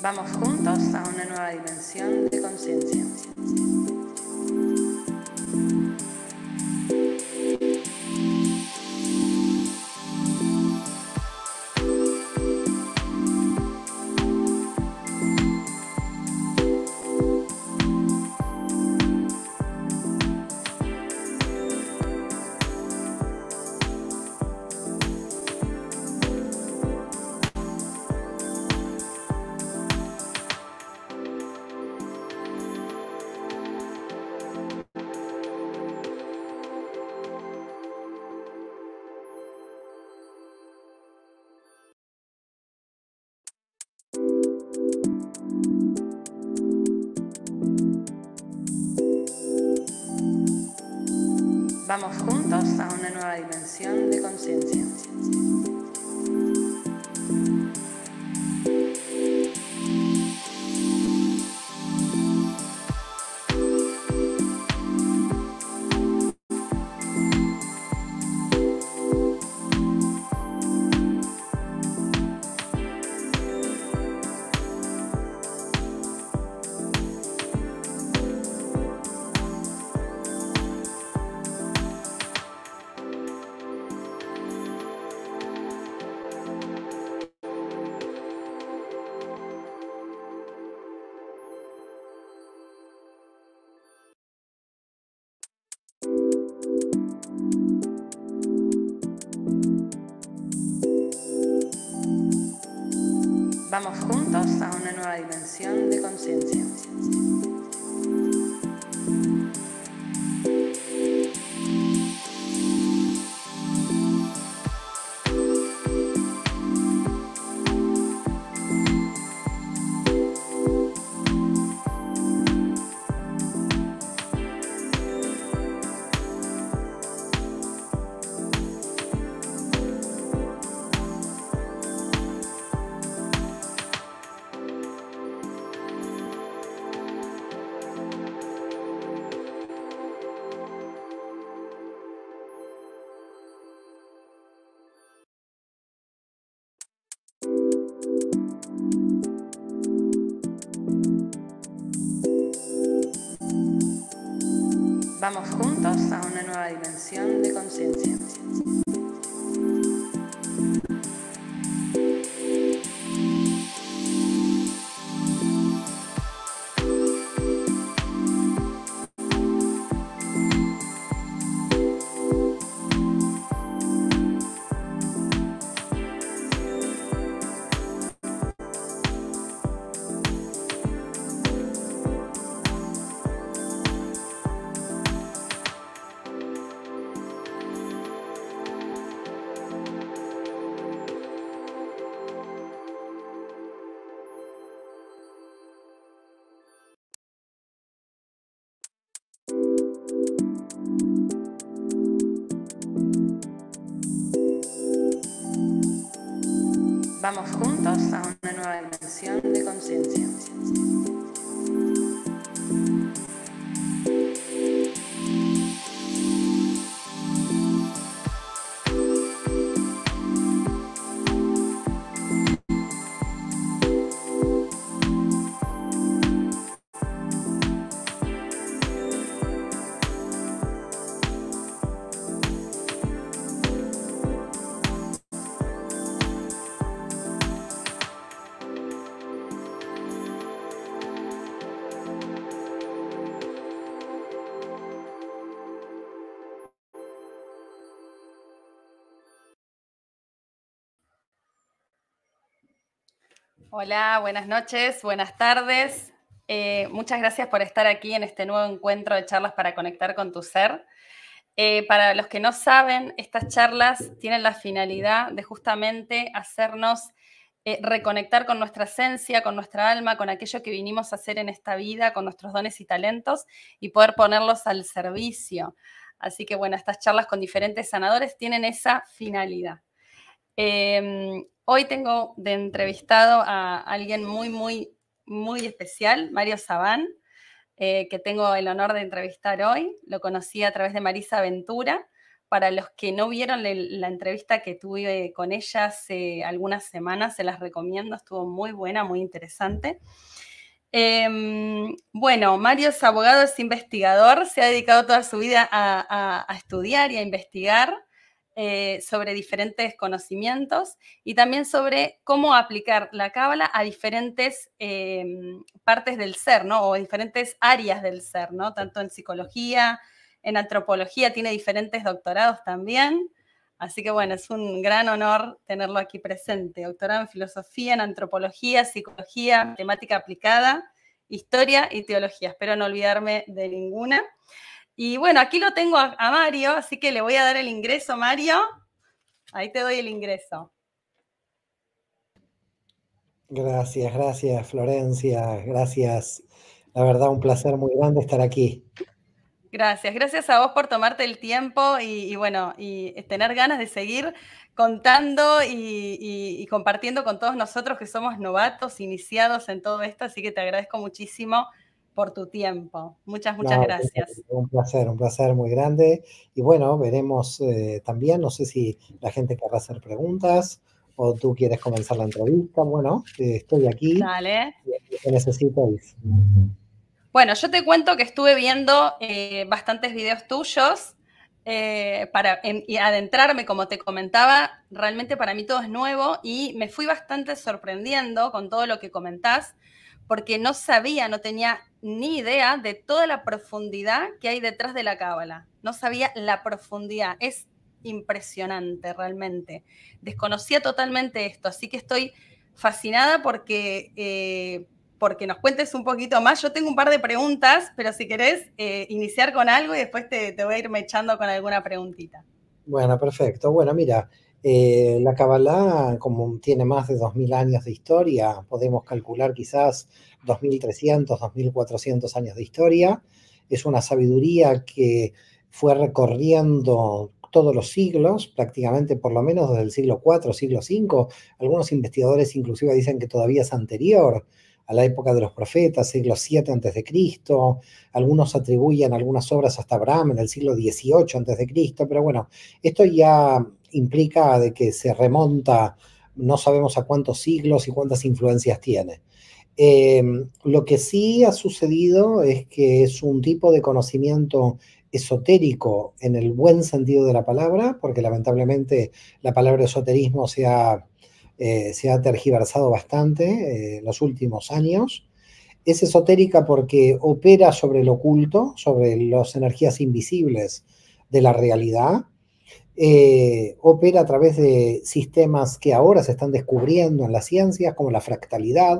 Vamos juntos a una nueva dimensión de conciencia. dimensión. dimensión de conciencia. Vamos juntos. Hola, buenas noches, buenas tardes. Eh, muchas gracias por estar aquí en este nuevo encuentro de charlas para conectar con tu ser. Eh, para los que no saben, estas charlas tienen la finalidad de justamente hacernos eh, reconectar con nuestra esencia, con nuestra alma, con aquello que vinimos a hacer en esta vida, con nuestros dones y talentos y poder ponerlos al servicio. Así que bueno, estas charlas con diferentes sanadores tienen esa finalidad. Em, hoy tengo de entrevistado a alguien muy, muy, muy especial, Mario Sabán, eh, que tengo el honor de entrevistar hoy. Lo conocí a través de Marisa Ventura. Para los que no vieron la entrevista que tuve con ella hace algunas semanas, se las recomiendo, estuvo muy buena, muy interesante. Em, bueno, Mario es abogado, es investigador, se ha dedicado toda su vida a estudiar y a investigar. Eh, sobre diferentes conocimientos y también sobre cómo aplicar la cábala a diferentes em, partes del ser, ¿no? O diferentes áreas del ser, ¿no? Tanto en psicología, en antropología, tiene diferentes doctorados también. Así que bueno, es un gran honor tenerlo aquí presente. Doctorado en filosofía, en antropología, psicología, temática aplicada, historia y teología. Espero no olvidarme de ninguna. Y bueno, aquí lo tengo a, Mario, así que le voy a dar el ingreso, Mario. Ahí te doy el ingreso. Gracias, gracias Florencia, gracias. La verdad, un placer muy grande estar aquí. Gracias, gracias a vos por tomarte el tiempo y, bueno, y tener ganas de seguir contando y, y, compartiendo con todos nosotros que somos novatos, iniciados en todo esto, así que te agradezco muchísimo por tu tiempo. Muchas, muchas gracias. Un placer, un placer muy grande. Y bueno, veremos eh, también, no sé si la gente querrá hacer preguntas o tú quieres comenzar la entrevista. Bueno, eh, estoy aquí. Dale. qué necesitáis. Bueno, yo te cuento que estuve viendo eh, bastantes videos tuyos para y adentrarme, como te comentaba, realmente para mí todo es nuevo y me fui bastante sorprendiendo con todo lo que comentás, porque no sabía, no tenía ni idea de toda la profundidad que hay detrás de la cábala. No sabía la profundidad. Es impresionante realmente. Desconocía totalmente esto, así que estoy fascinada porque, eh, porque nos cuentes un poquito más. Yo tengo un par de preguntas, pero si querés eh, iniciar con algo y después te, te voy a ir echando con alguna preguntita. Bueno, perfecto. Bueno, mira, eh, la Kabbalah, como tiene más de 2.000 años de historia, podemos calcular quizás 2.300, 2.400 años de historia. Es una sabiduría que fue recorriendo todos los siglos, prácticamente por lo menos desde el siglo IV, siglo V. Algunos investigadores inclusive dicen que todavía es anterior a la época de los profetas, siglo VII antes de Cristo. Algunos atribuyen algunas obras hasta Abraham en el siglo XVIII antes de Cristo, pero bueno, esto ya implica de que se remonta no sabemos a cuántos siglos y cuántas influencias tiene. Eh, lo que sí ha sucedido es que es un tipo de conocimiento esotérico en el buen sentido de la palabra, porque lamentablemente la palabra esoterismo se ha, eh, tergiversado bastante en eh, los últimos años. Es esotérica porque opera sobre lo oculto, sobre las energías invisibles de la realidad, eh, opera a través de sistemas que ahora se están descubriendo en las ciencias, como la fractalidad,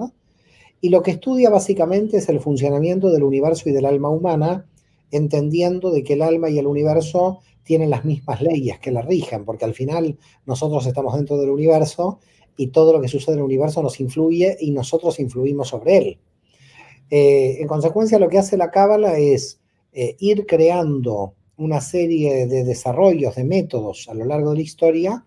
y lo que estudia básicamente es el funcionamiento del universo y del alma humana, entendiendo de que el alma y el universo tienen las mismas leyes que la rigen, porque al final nosotros estamos dentro del universo y todo lo que sucede en el universo nos influye y nosotros influimos sobre él. Eh, en consecuencia, lo que hace la cábala es eh, ir creando una serie de desarrollos, de métodos a lo largo de la historia,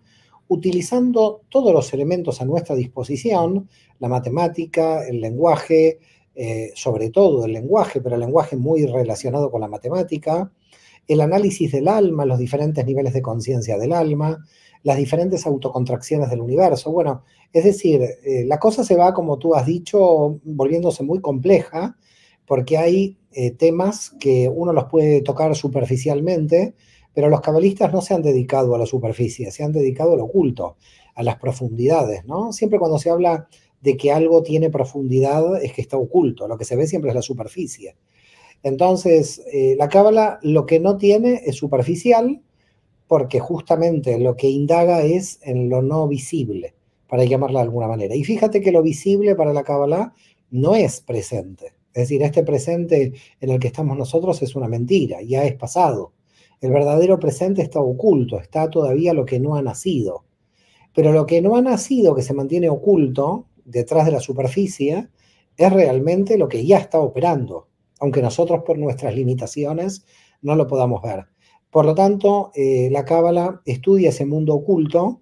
utilizando todos los elementos a nuestra disposición, la matemática, el lenguaje, eh, sobre todo el lenguaje, pero el lenguaje muy relacionado con la matemática, el análisis del alma, los diferentes niveles de conciencia del alma, las diferentes autocontracciones del universo. Bueno, es decir, eh, la cosa se va, como tú has dicho, volviéndose muy compleja porque hay eh, temas que uno los puede tocar superficialmente, pero los cabalistas no se han dedicado a la superficie, se han dedicado al oculto, a las profundidades, ¿no? Siempre cuando se habla de que algo tiene profundidad es que está oculto, lo que se ve siempre es la superficie. Entonces, eh, la cábala lo que no tiene es superficial, porque justamente lo que indaga es en lo no visible, para llamarla de alguna manera. Y fíjate que lo visible para la cábala no es presente. Es decir, este presente en el que estamos nosotros es una mentira, ya es pasado. El verdadero presente está oculto, está todavía lo que no ha nacido. Pero lo que no ha nacido, que se mantiene oculto detrás de la superficie, es realmente lo que ya está operando, aunque nosotros por nuestras limitaciones no lo podamos ver. Por lo tanto, eh, la Cábala estudia ese mundo oculto,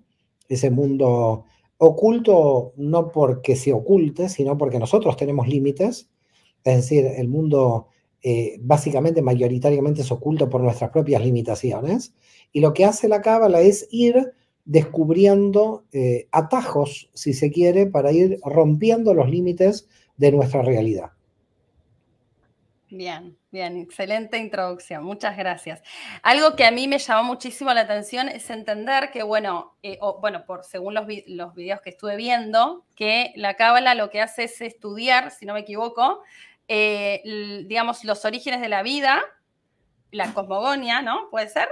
ese mundo oculto no porque se oculte, sino porque nosotros tenemos límites es decir, el mundo eh, básicamente, mayoritariamente es oculto por nuestras propias limitaciones. Y lo que hace la cábala es ir descubriendo eh, atajos, si se quiere, para ir rompiendo los límites de nuestra realidad. Bien, bien, excelente introducción, muchas gracias. Algo que a mí me llamó muchísimo la atención es entender que, bueno, eh, bueno por, según los, los videos que estuve viendo, que la cábala lo que hace es estudiar, si no me equivoco, eh, digamos, los orígenes de la vida, la cosmogonía, ¿no? ¿Puede ser?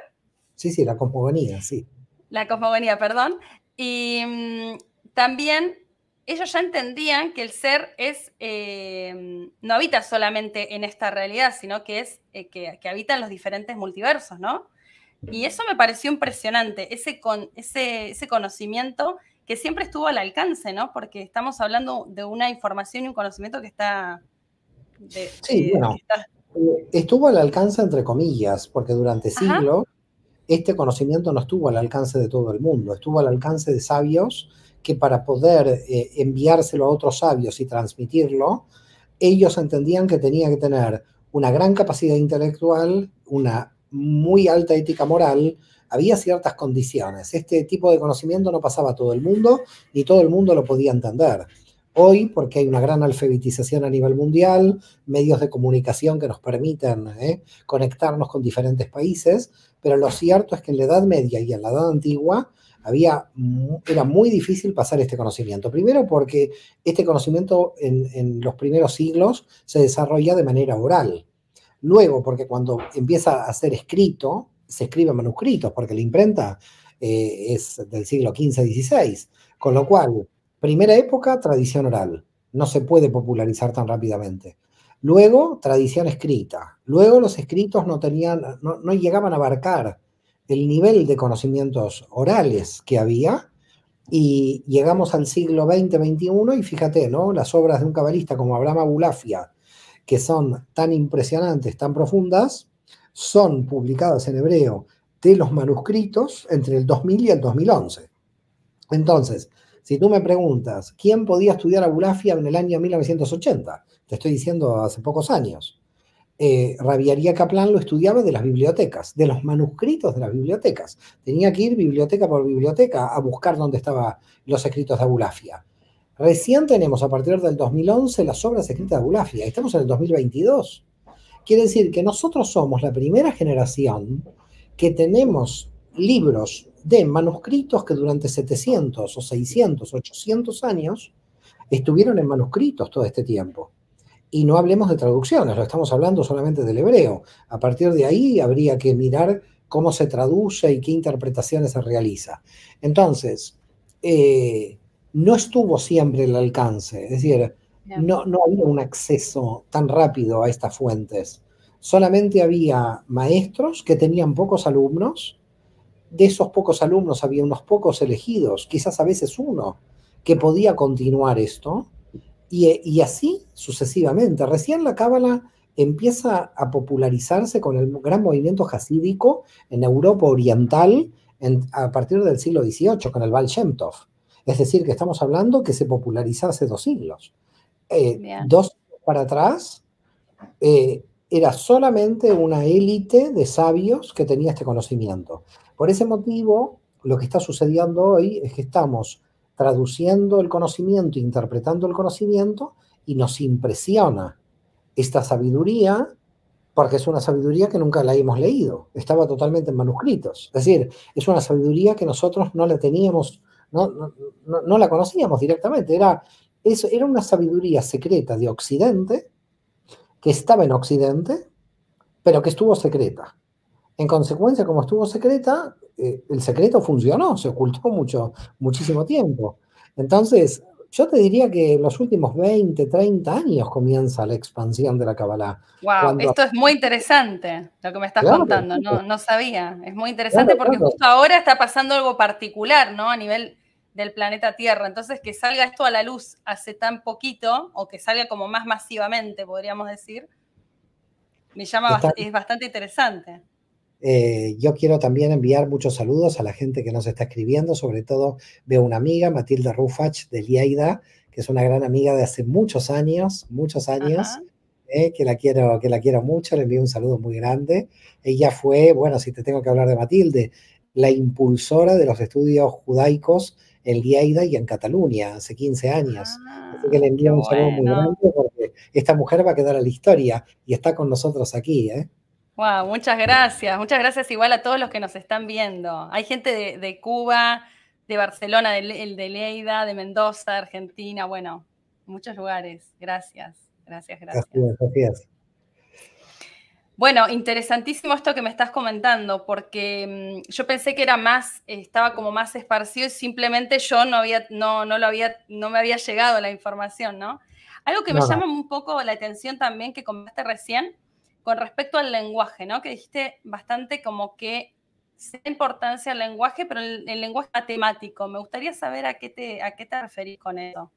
Sí, sí, la cosmogonía, sí. La cosmogonía, perdón. Y mm, también ellos ya entendían que el ser es, eh, no habita solamente en esta realidad, sino que es eh, habita en los diferentes multiversos, ¿no? Y eso me pareció impresionante, ese, ese, ese conocimiento que siempre estuvo al alcance, ¿no? Porque estamos hablando de una información y un conocimiento que está sí, bueno, eh, estuvo al alcance entre comillas, porque durante siglos este conocimiento no estuvo al alcance de todo el mundo, estuvo al alcance de sabios que para poder eh, enviárselo a otros sabios y transmitirlo, ellos entendían que tenía que tener una gran capacidad intelectual, una muy alta ética moral, había ciertas condiciones. Este tipo de conocimiento no pasaba a todo el mundo, ni todo el mundo lo podía entender hoy, porque hay una gran alfabetización a nivel mundial, medios de comunicación que nos permiten eh, conectarnos con diferentes países, pero lo cierto es que en la Edad Media y en la Edad Antigua había, era muy difícil pasar este conocimiento. Primero porque este conocimiento en, los primeros siglos se desarrolla de manera oral. Luego, porque cuando empieza a ser escrito, se escribe manuscritos, porque la imprenta eh, es del siglo XV-XVI, con lo cual Primera época, tradición oral. No se puede popularizar tan rápidamente. Luego, tradición escrita. Luego, los escritos no, tenían, no, llegaban a abarcar el nivel de conocimientos orales que había. Y llegamos al siglo XX-XXI y fíjate, ¿no? Las obras de un cabalista como Abraham Abulafia, que son tan impresionantes, tan profundas, son publicadas en hebreo de los manuscritos entre el 2000 y el 2011. Entonces, si tú me preguntas, ¿quién podía estudiar a en el año 1980? Te estoy diciendo hace pocos años. Rabiaria eh, Rabiaría lo estudiaba de las bibliotecas, de los manuscritos de las bibliotecas. Tenía que ir biblioteca por biblioteca a buscar dónde estaban los escritos de Abulafia. Recién tenemos a partir del 2011 las obras escritas de Abulafia. Estamos en el 2022. Quiere decir que nosotros somos la primera generación que tenemos libros de manuscritos que durante 700 o 600, 800 años estuvieron en manuscritos todo este tiempo. Y no hablemos de traducciones, lo estamos hablando solamente del hebreo. A partir de ahí habría que mirar cómo se traduce y qué interpretaciones se realiza. Entonces, eh, no estuvo siempre el alcance, es decir, no, no había un acceso tan rápido a estas fuentes. Solamente había maestros que tenían pocos alumnos de esos pocos alumnos había unos pocos elegidos, quizás a veces uno, que podía continuar esto, y, así sucesivamente. Recién la Cábala empieza a popularizarse con el gran movimiento jasídico en Europa Oriental a partir del siglo XVIII, con el Baal Shem Tov. Es decir, que estamos hablando que se popularizó hace dos siglos. Eh, dos dos para atrás, eh, era solamente una élite de sabios que tenía este conocimiento. Por ese motivo, lo que está sucediendo hoy es que estamos traduciendo el conocimiento, interpretando el conocimiento, y nos impresiona esta sabiduría porque es una sabiduría que nunca la hemos leído, estaba totalmente en manuscritos. Es decir, es una sabiduría que nosotros no la teníamos, no, la conocíamos directamente. Era, era una sabiduría secreta de Occidente, que estaba en Occidente, pero que estuvo secreta. En consecuencia, como estuvo secreta, eh, el secreto funcionó, se ocultó mucho, muchísimo tiempo. Entonces, yo te diría que en los últimos 20, 30 años comienza la expansión de la Kabbalah. Wow, esto es muy interesante lo que me estás contando, pues. no, sabía. Es muy interesante porque justo ahora está pasando algo particular, ¿no? A nivel del planeta Tierra. Entonces, que salga esto a la luz hace tan poquito, o que salga como más masivamente, podríamos decir, me llama, es bastante interesante. Eh, yo quiero también enviar muchos saludos a la gente que nos está escribiendo, sobre todo veo una amiga, Matilda Rufach de Lleida, que es una gran amiga de hace muchos años, muchos años, eh, que, la quiero, que la quiero mucho, le envío un saludo muy grande. Ella fue, bueno, si te tengo que hablar de Matilde, la impulsora de los estudios judaicos en Lleida y en Cataluña hace 15 años. Así que ah, le envío un saludo muy grande porque esta mujer va a quedar a la historia y está con nosotros aquí. ¿eh? Wow, muchas gracias. Muchas gracias igual a todos los que nos están viendo. Hay gente de, Cuba, de Barcelona, de, de Leida, de Mendoza, Argentina, bueno, muchos lugares. Gracias, gracias, gracias. Bueno, interesantísimo esto que me estás comentando, porque mm, yo pensé que era más, estaba como más esparcido y simplemente yo no había, no, no lo había, no me había llegado la información, ¿no? Algo que me llama un poco la atención también que comentaste recién con respecto al lenguaje, ¿no? Que dijiste bastante como que se importancia al lenguaje, pero el, lenguaje matemático. Me gustaría saber a qué te, a qué te referís con eso.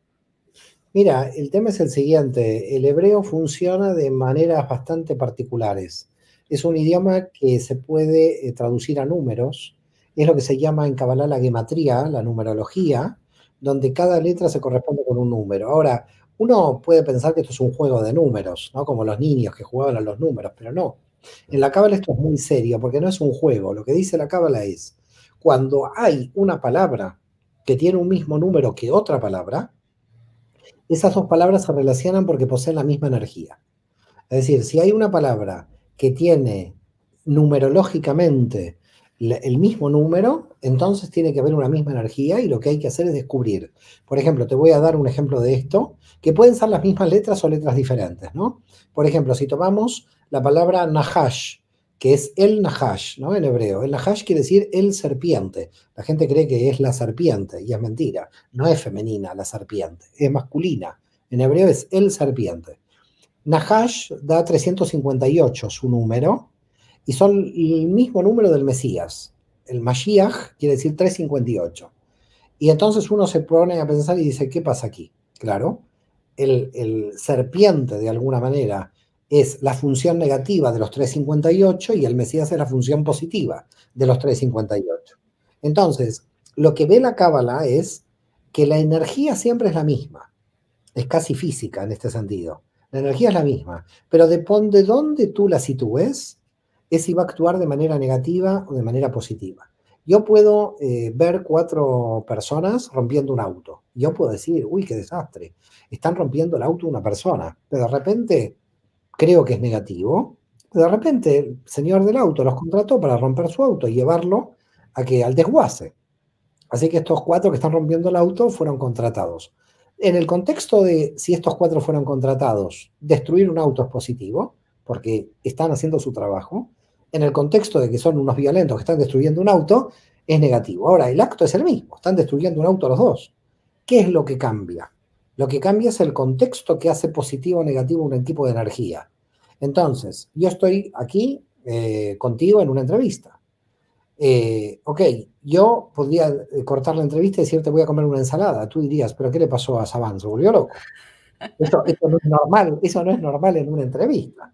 Mira, el tema es el siguiente. El hebreo funciona de maneras bastante particulares. Es un idioma que se puede eh, traducir a números. Es lo que se llama en Kabbalah la gematría, la numerología, donde cada letra se corresponde con un número. Ahora, uno puede pensar que esto es un juego de números, ¿no? Como los niños que jugaban a los números, pero no. En la cábala esto es muy serio porque no es un juego. Lo que dice la cábala es, cuando hay una palabra que tiene un mismo número que otra palabra, esas dos palabras se relacionan porque poseen la misma energía. Es decir, si hay una palabra que tiene numerológicamente el mismo número, entonces tiene que haber una misma energía y lo que hay que hacer es descubrir. Por ejemplo, te voy a dar un ejemplo de esto, que pueden ser las mismas letras o letras diferentes, ¿no? Por ejemplo, si tomamos la palabra Nahash, que es el Nahash, ¿no? En hebreo. El Nahash quiere decir el serpiente. La gente cree que es la serpiente y es mentira. No es femenina la serpiente, es masculina. En hebreo es el serpiente. Nahash da 358 su número y son el mismo número del Mesías. El Mashiach quiere decir 358. Y entonces uno se pone a pensar y dice, ¿qué pasa aquí? Claro, el, serpiente de alguna manera es la función negativa de los 358 y el Mesías es la función positiva de los 358. Entonces, lo que ve la Cábala es que la energía siempre es la misma. Es casi física en este sentido. La energía es la misma, pero depende de dónde tú la sitúes, es si va a actuar de manera negativa o de manera positiva. Yo puedo eh, ver cuatro personas rompiendo un auto. Yo puedo decir, uy, qué desastre. Están rompiendo el auto una persona. Pero de repente creo que es negativo. De repente el señor del auto los contrató para romper su auto y llevarlo a que al desguace. Así que estos cuatro que están rompiendo el auto fueron contratados. En el contexto de si estos cuatro fueron contratados, destruir un auto es positivo, porque están haciendo su trabajo en el contexto de que son unos violentos que están destruyendo un auto, es negativo. Ahora, el acto es el mismo, están destruyendo un auto los dos. ¿Qué es lo que cambia? Lo que cambia es el contexto que hace positivo o negativo un tipo de energía. Entonces, yo estoy aquí eh, contigo en una entrevista. Eh, ok, yo podría eh, cortar la entrevista y decirte voy a comer una ensalada. Tú dirías, pero ¿qué le pasó a Saban? Se volvió loco. no es normal, eso no es normal en una entrevista.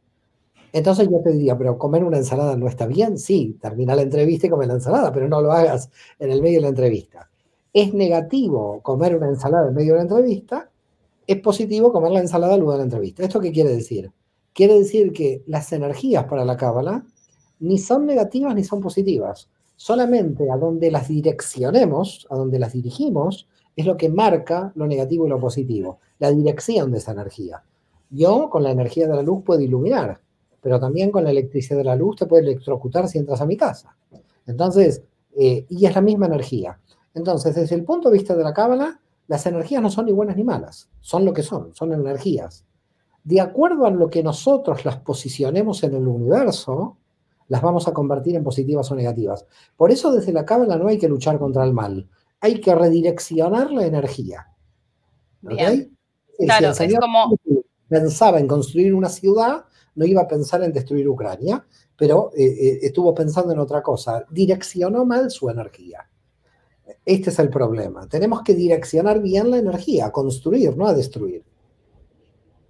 Entonces yo te diría, pero comer una ensalada no está bien, sí, termina la entrevista y come la ensalada, pero no lo hagas en el medio de la entrevista. Es negativo comer una ensalada en medio de la entrevista, es positivo comer la ensalada al de la entrevista. ¿Esto qué quiere decir? Quiere decir que las energías para la cábala ni son negativas ni son positivas. Solamente a donde las direccionemos, a donde las dirigimos, es lo que marca lo negativo y lo positivo, la dirección de esa energía. Yo con la energía de la luz puedo iluminar, pero también con la electricidad de la luz te puede electrocutar si entras a mi casa. Entonces, eh, y es la misma energía. Entonces, desde el punto de vista de la cábala, las energías no son ni buenas ni malas, son lo que son, son energías. De acuerdo a lo que nosotros las posicionemos en el universo, las vamos a convertir en positivas o negativas. Por eso desde la cábala no hay que luchar contra el mal, hay que redireccionar la energía. ¿Okay? Claro, es como... pensaba en construir una ciudad, no iba a pensar en destruir Ucrania, pero eh, eh, estuvo pensando en otra cosa. Direccionó mal su energía. Este es el problema. Tenemos que direccionar bien la energía, construir, no a destruir.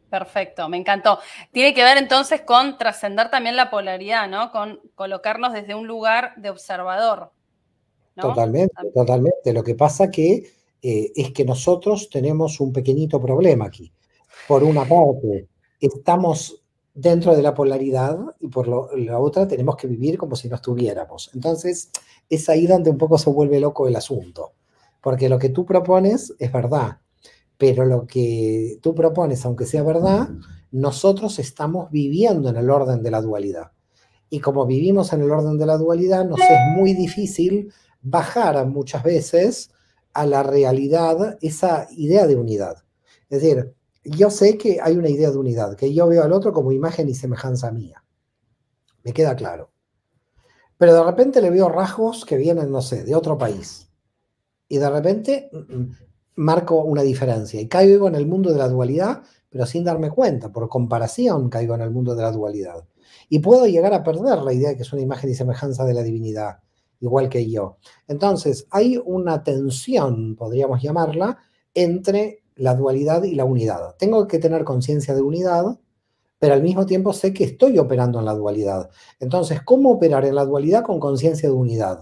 Perfecto, me encantó. Tiene que ver entonces con trascender también la polaridad, ¿no? Con colocarnos desde un lugar de observador. Totalmente, totalmente. Lo que pasa que eh, es que nosotros tenemos un pequeñito problema aquí. Por una parte, estamos dentro de la polaridad y por la otra tenemos que vivir como si no estuviéramos. Entonces, es ahí donde un poco se vuelve loco el asunto, porque lo que tú propones es verdad, pero lo que tú propones, aunque sea verdad, nosotros estamos viviendo en el orden de la dualidad. Y como vivimos en el orden de la dualidad, nos es muy difícil bajar muchas veces a la realidad esa idea de unidad. Es decir, yo sé que hay una idea de unidad, que yo veo al otro como imagen y semejanza mía. Me queda claro. Pero de repente le veo rasgos que vienen, no sé, de otro país. Y de repente mm, mm, marco una diferencia y caigo en el mundo de la dualidad, pero sin darme cuenta, por comparación caigo en el mundo de la dualidad. Y puedo llegar a perder la idea de que es una imagen y semejanza de la divinidad, igual que yo. Entonces, hay una tensión, podríamos llamarla, entre la dualidad y la unidad. Tengo que tener conciencia de unidad, pero al mismo tiempo sé que estoy operando en la dualidad. Entonces, ¿cómo operar en la dualidad con conciencia de unidad?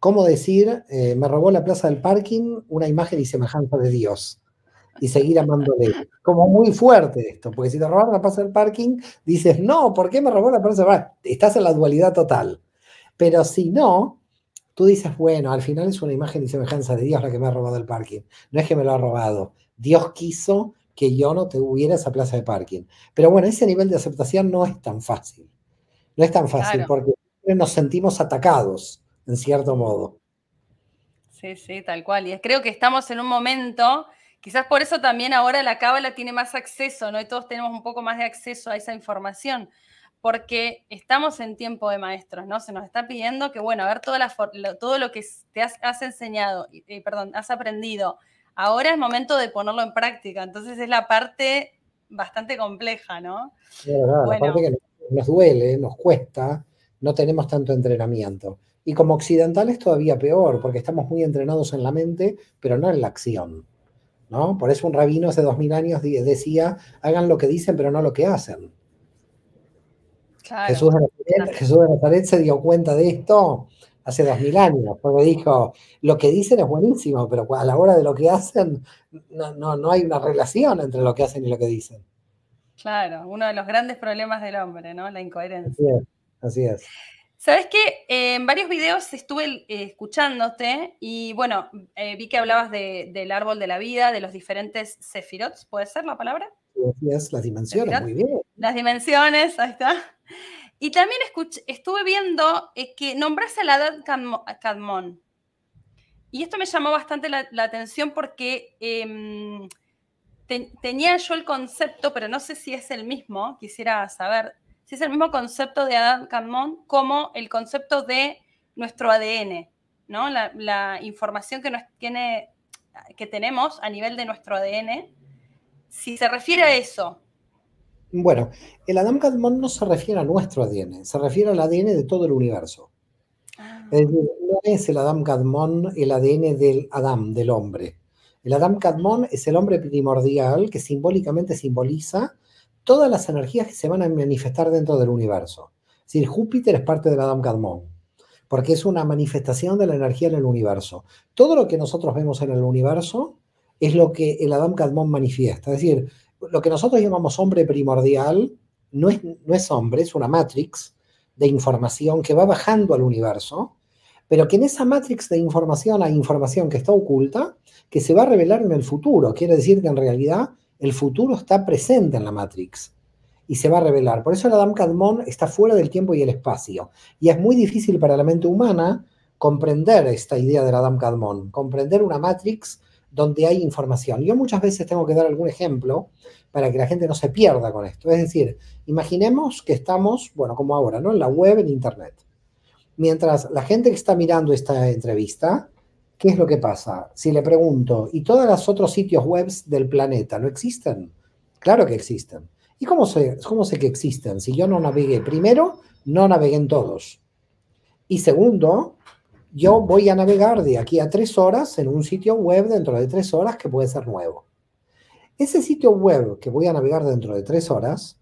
¿Cómo decir, eh, me robó la plaza del parking una imagen y semejanza de Dios? Y seguir amándole. Como muy fuerte esto, porque si te robaron la plaza del parking, dices, no, ¿por qué me robó la plaza del parking? Ah, estás en la dualidad total. Pero si no, tú dices, bueno, al final es una imagen y semejanza de Dios la que me ha robado el parking. No es que me lo ha robado, Dios quiso que yo no te hubiera esa plaza de parking. Pero bueno, ese nivel de aceptación no es tan fácil. No es tan fácil porque nos sentimos atacados, en cierto modo. Sí, sí, tal cual. Y creo que estamos en un momento, quizás por eso también ahora la cábala tiene más acceso, ¿no? Y todos tenemos un poco más de acceso a esa información, porque estamos en tiempo de maestros, ¿no? Se nos está pidiendo que, bueno, a ver toda la, todo lo que te has, enseñado, y eh, perdón, has aprendido, Ahora es momento de ponerlo en práctica, entonces es la parte bastante compleja, ¿no? la parte que nos duele, nos cuesta, no tenemos tanto entrenamiento. Y como occidentales todavía peor, porque estamos muy entrenados en la mente, pero no en la acción. ¿no? Por eso un rabino hace dos mil años decía, hagan lo que dicen, pero no lo que hacen. Jesús, de Jesús, se dio cuenta de esto hace dos mil años, porque dijo, lo que dicen es buenísimo, pero a la hora de lo que hacen no, no, hay una relación entre lo que hacen y lo que dicen. Claro, uno de los grandes problemas del hombre, ¿no? La incoherencia. Así es. Sabes que eh, en varios videos estuve eh, escuchándote y bueno, eh, vi que hablabas del árbol de la vida, de los diferentes sefirots, ¿puede ser la palabra? Sí, es, las dimensiones, muy bien. Las dimensiones, ahí está. Y también estuve viendo eh, que nombrase la edad Cadmón. Y esto me llamó bastante la, atención porque em, tenía yo el concepto, pero no sé si es el mismo, quisiera saber si es el mismo concepto de Adam Cadmón como el concepto de nuestro ADN, ¿no? La, información que tenemos a nivel de nuestro ADN, si se refiere a eso, bueno, el Adam Kadmon no se refiere a nuestro ADN, se refiere al ADN de todo el universo. Ah. Es decir, no es el Adam Kadmon el ADN del Adam, del hombre. El Adam Kadmon es el hombre primordial que simbólicamente simboliza todas las energías que se van a manifestar dentro del universo. Es decir, Júpiter es parte del Adam Kadmon, porque es una manifestación de la energía en el universo. Todo lo que nosotros vemos en el universo es lo que el Adam Kadmon manifiesta. Es decir, lo que nosotros llamamos hombre primordial no es, no es hombre, es una matrix de información que va bajando al universo, pero que en esa matrix de información hay información que está oculta, que se va a revelar en el futuro. Quiere decir que en realidad el futuro está presente en la matrix y se va a revelar. Por eso el Adam Kadmon está fuera del tiempo y el espacio. Y es muy difícil para la mente humana comprender esta idea del Adam Kadmon, comprender una matrix donde hay información. Yo muchas veces tengo que dar algún ejemplo para que la gente no se pierda con esto. Es decir, imaginemos que estamos, bueno, como ahora, ¿no? En la web, en Internet. Mientras la gente que está mirando esta entrevista, ¿qué es lo que pasa? Si le pregunto, ¿y todos los otros sitios web del planeta no existen? Claro que existen. ¿Y cómo sé, cómo sé que existen? Si yo no navegué, primero, no navegué en todos. Y segundo, yo voy a navegar de aquí a tres horas en un sitio web dentro de tres horas que puede ser nuevo. Ese sitio web que voy a navegar dentro de tres horas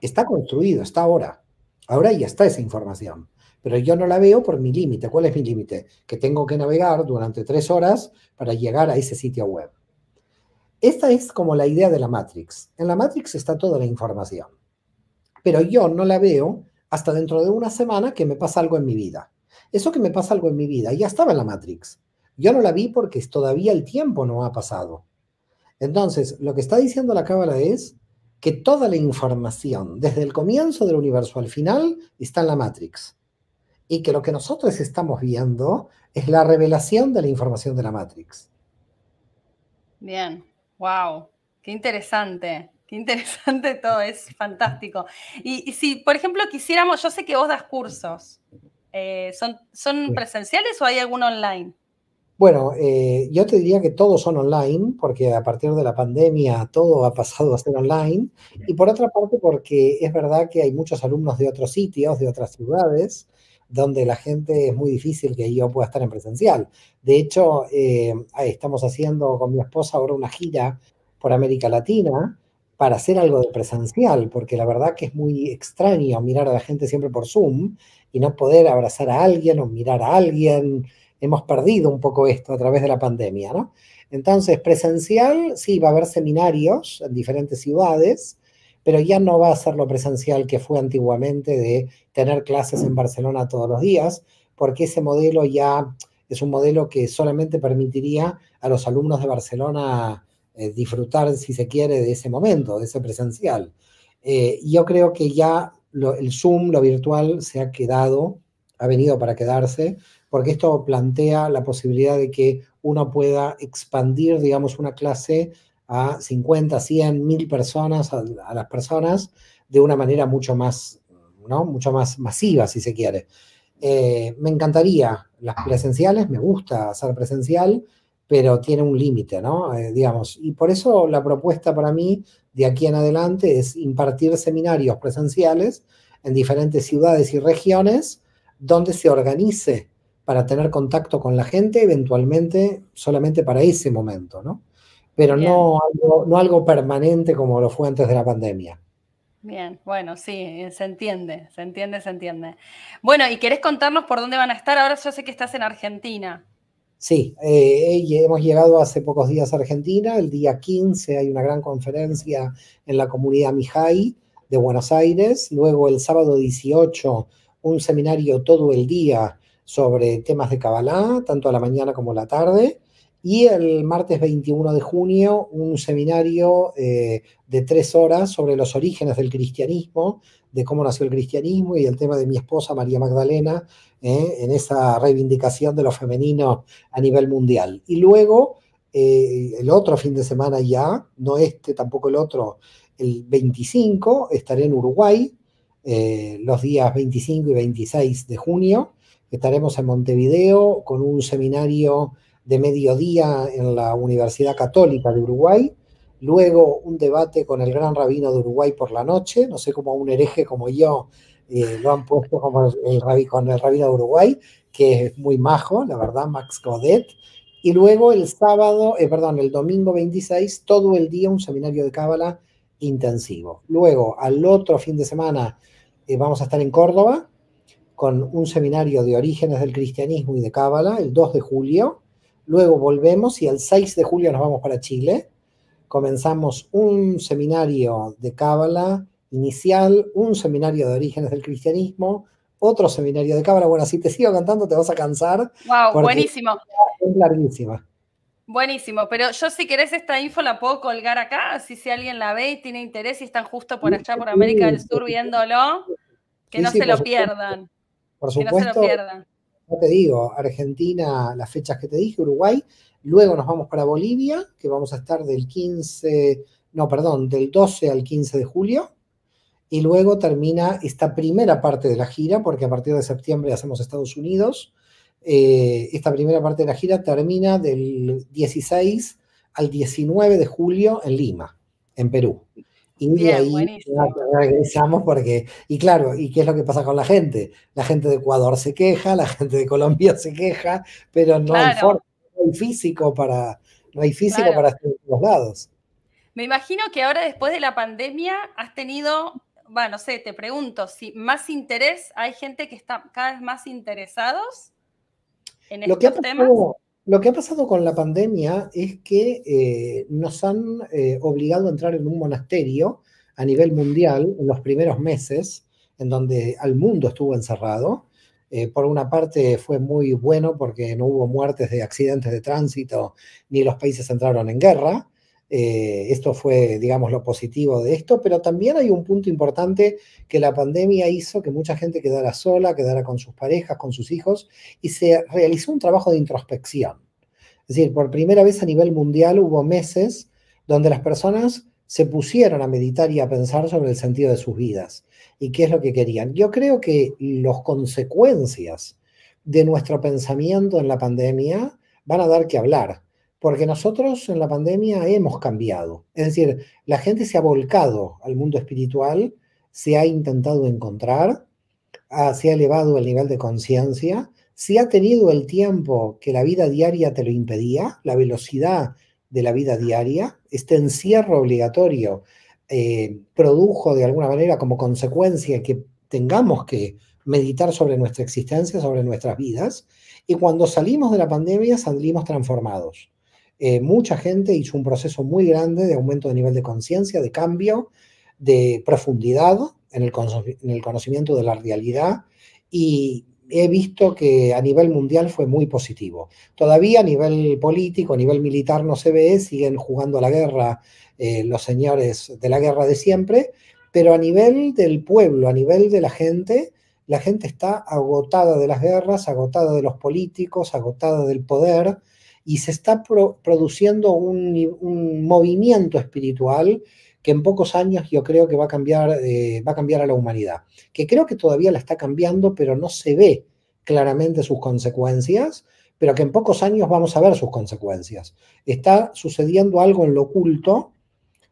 está construido, está ahora. Ahora ya está esa información, pero yo no la veo por mi límite. ¿Cuál es mi límite? Que tengo que navegar durante tres horas para llegar a ese sitio web. Esta es como la idea de la Matrix. En la Matrix está toda la información, pero yo no la veo hasta dentro de una semana que me pasa algo en mi vida. Eso que me pasa algo en mi vida, ya estaba en la Matrix. Yo no la vi porque todavía el tiempo no ha pasado. Entonces, lo que está diciendo la Cábala es que toda la información, desde el comienzo del universo al final, está en la Matrix. Y que lo que nosotros estamos viendo es la revelación de la información de la Matrix. Bien, wow, qué interesante. Qué interesante todo, es fantástico. Y, y, si, por ejemplo, quisiéramos, yo sé que vos das cursos, eh, ¿son, presenciales o hay alguno online? Bueno, eh, yo te diría que todos son online, porque a partir de la pandemia todo ha pasado a ser online. Y por otra parte, porque es verdad que hay muchos alumnos de otros sitios, de otras ciudades, donde la gente es muy difícil que yo pueda estar en presencial. De hecho, eh, estamos haciendo con mi esposa ahora una gira por América Latina para hacer algo de presencial, porque la verdad que es muy extraño mirar a la gente siempre por Zoom y no poder abrazar a alguien o mirar a alguien. Hemos perdido un poco esto a través de la pandemia, ¿no? Entonces, presencial, sí, va a haber seminarios en diferentes ciudades, pero ya no va a ser lo presencial que fue antiguamente de tener clases en Barcelona todos los días, porque ese modelo ya es un modelo que solamente permitiría a los alumnos de Barcelona eh, disfrutar, si se quiere, de ese momento, de ese presencial. Eh, yo creo que ya el Zoom, lo virtual, se ha quedado, ha venido para quedarse, porque esto plantea la posibilidad de que uno pueda expandir, digamos, una clase a 50, 100, 1000 personas, a, las personas, de una manera mucho más, ¿no? Mucho más masiva, si se quiere. Eh, me encantaría las presenciales, me gusta hacer presencial, pero tiene un límite, ¿no? Eh, digamos, y por eso la propuesta para mí de aquí en adelante es impartir seminarios presenciales en diferentes ciudades y regiones donde se organice para tener contacto con la gente, eventualmente solamente para ese momento, ¿no? Pero no algo, no algo permanente como lo fue antes de la pandemia. Bien, bueno, sí, eh, se entiende, se entiende, se entiende. Bueno, ¿y querés contarnos por dónde van a estar? Ahora yo sé que estás en Argentina. Sí, eh, hemos llegado hace pocos días a Argentina. El día 15 hay una gran conferencia en la comunidad Mijai de Buenos Aires. Luego el sábado 18 un seminario todo el día sobre temas de Kabbalah, tanto a la mañana como a la tarde. Y el martes 21 de junio un seminario eh, de tres horas sobre los orígenes del cristianismo de cómo nació el cristianismo y el tema de mi esposa María Magdalena ¿eh? en esa reivindicación de lo femenino a nivel mundial. Y luego, eh, el otro fin de semana ya, no este, tampoco el otro, el 25 estaré en Uruguay, eh, los días 25 y 26 de junio. Estaremos en Montevideo con un seminario de mediodía en la Universidad Católica de Uruguay luego un debate con el gran rabino de Uruguay por la noche, no sé cómo un hereje como yo eh, lo han puesto el, con el rabino de Uruguay, que es muy majo, la verdad, Max Godet, y luego el sábado, eh, perdón, el domingo 26, todo el día un seminario de Cábala intensivo. Luego, al otro fin de semana, eh, vamos a estar en Córdoba con un seminario de orígenes del cristianismo y de Cábala, el 2 de julio. Luego volvemos y el 6 de julio nos vamos para Chile comenzamos un seminario de Cábala inicial, un seminario de orígenes del cristianismo, otro seminario de Cábala. Bueno, si te sigo cantando te vas a cansar. ¡Wow! Buenísimo. Es larguísima. Buenísimo, pero yo si querés esta info la puedo colgar acá, así si alguien la ve y tiene interés y están justo por allá, por América del Sur viéndolo, que no se lo pierdan. Por supuesto. No te digo, Argentina, las fechas que te dije, Uruguay, Luego nos vamos para Bolivia, que vamos a estar del 15, no, perdón, del 12 al 15 de julio. Y luego termina esta primera parte de la gira, porque a partir de septiembre hacemos Estados Unidos. Eh, esta primera parte de la gira termina del 16 al 19 de julio en Lima, en Perú. Y ahí regresamos porque, y claro, ¿y qué es lo que pasa con la gente? La gente de Ecuador se queja, la gente de Colombia se queja, pero no físico para, físico para los lados. Me imagino que ahora después de la pandemia has tenido, bueno, no sé, te pregunto, si más interés, hay gente que está cada vez más interesados en lo que Lo que ha pasado con la pandemia es que eh, nos han eh, obligado a entrar en un monasterio a nivel mundial en los primeros meses, en donde al mundo estuvo encerrado. Eh, por una parte fue muy bueno porque no hubo muertes de accidentes de tránsito ni los países entraron en guerra. Eh, esto fue, digamos, lo positivo de esto, pero también hay un punto importante que la pandemia hizo que mucha gente quedara sola, quedara con sus parejas, con sus hijos, y se realizó un trabajo de introspección. Es decir, por primera vez a nivel mundial hubo meses donde las personas se pusieron a meditar y a pensar sobre el sentido de sus vidas y qué es lo que querían. Yo creo que las consecuencias de nuestro pensamiento en la pandemia van a dar que hablar, porque nosotros en la pandemia hemos cambiado. Es decir, la gente se ha volcado al mundo espiritual, se ha intentado encontrar, ah, se ha elevado el nivel de conciencia, se ha tenido el tiempo que la vida diaria te lo impedía, la velocidad de la vida diaria, este encierro obligatorio eh, produjo de alguna manera como consecuencia que tengamos que meditar sobre nuestra existencia, sobre nuestras vidas, y cuando salimos de la pandemia salimos transformados. Eh, mucha gente hizo un proceso muy grande de aumento de nivel de conciencia, de cambio, de profundidad en el, en el conocimiento de la realidad, y he visto que a nivel mundial fue muy positivo. Todavía a nivel político, a nivel militar no se ve, siguen jugando a la guerra eh, los señores de la guerra de siempre, pero a nivel del pueblo, a nivel de la gente, la gente está agotada de las guerras, agotada de los políticos, agotada del poder, y se está produciendo un, un movimiento espiritual que en pocos años yo creo que va a cambiar, eh, va a cambiar a la humanidad, que creo que todavía la está cambiando, pero no se ve claramente sus consecuencias, pero que en pocos años vamos a ver sus consecuencias. Está sucediendo algo en lo oculto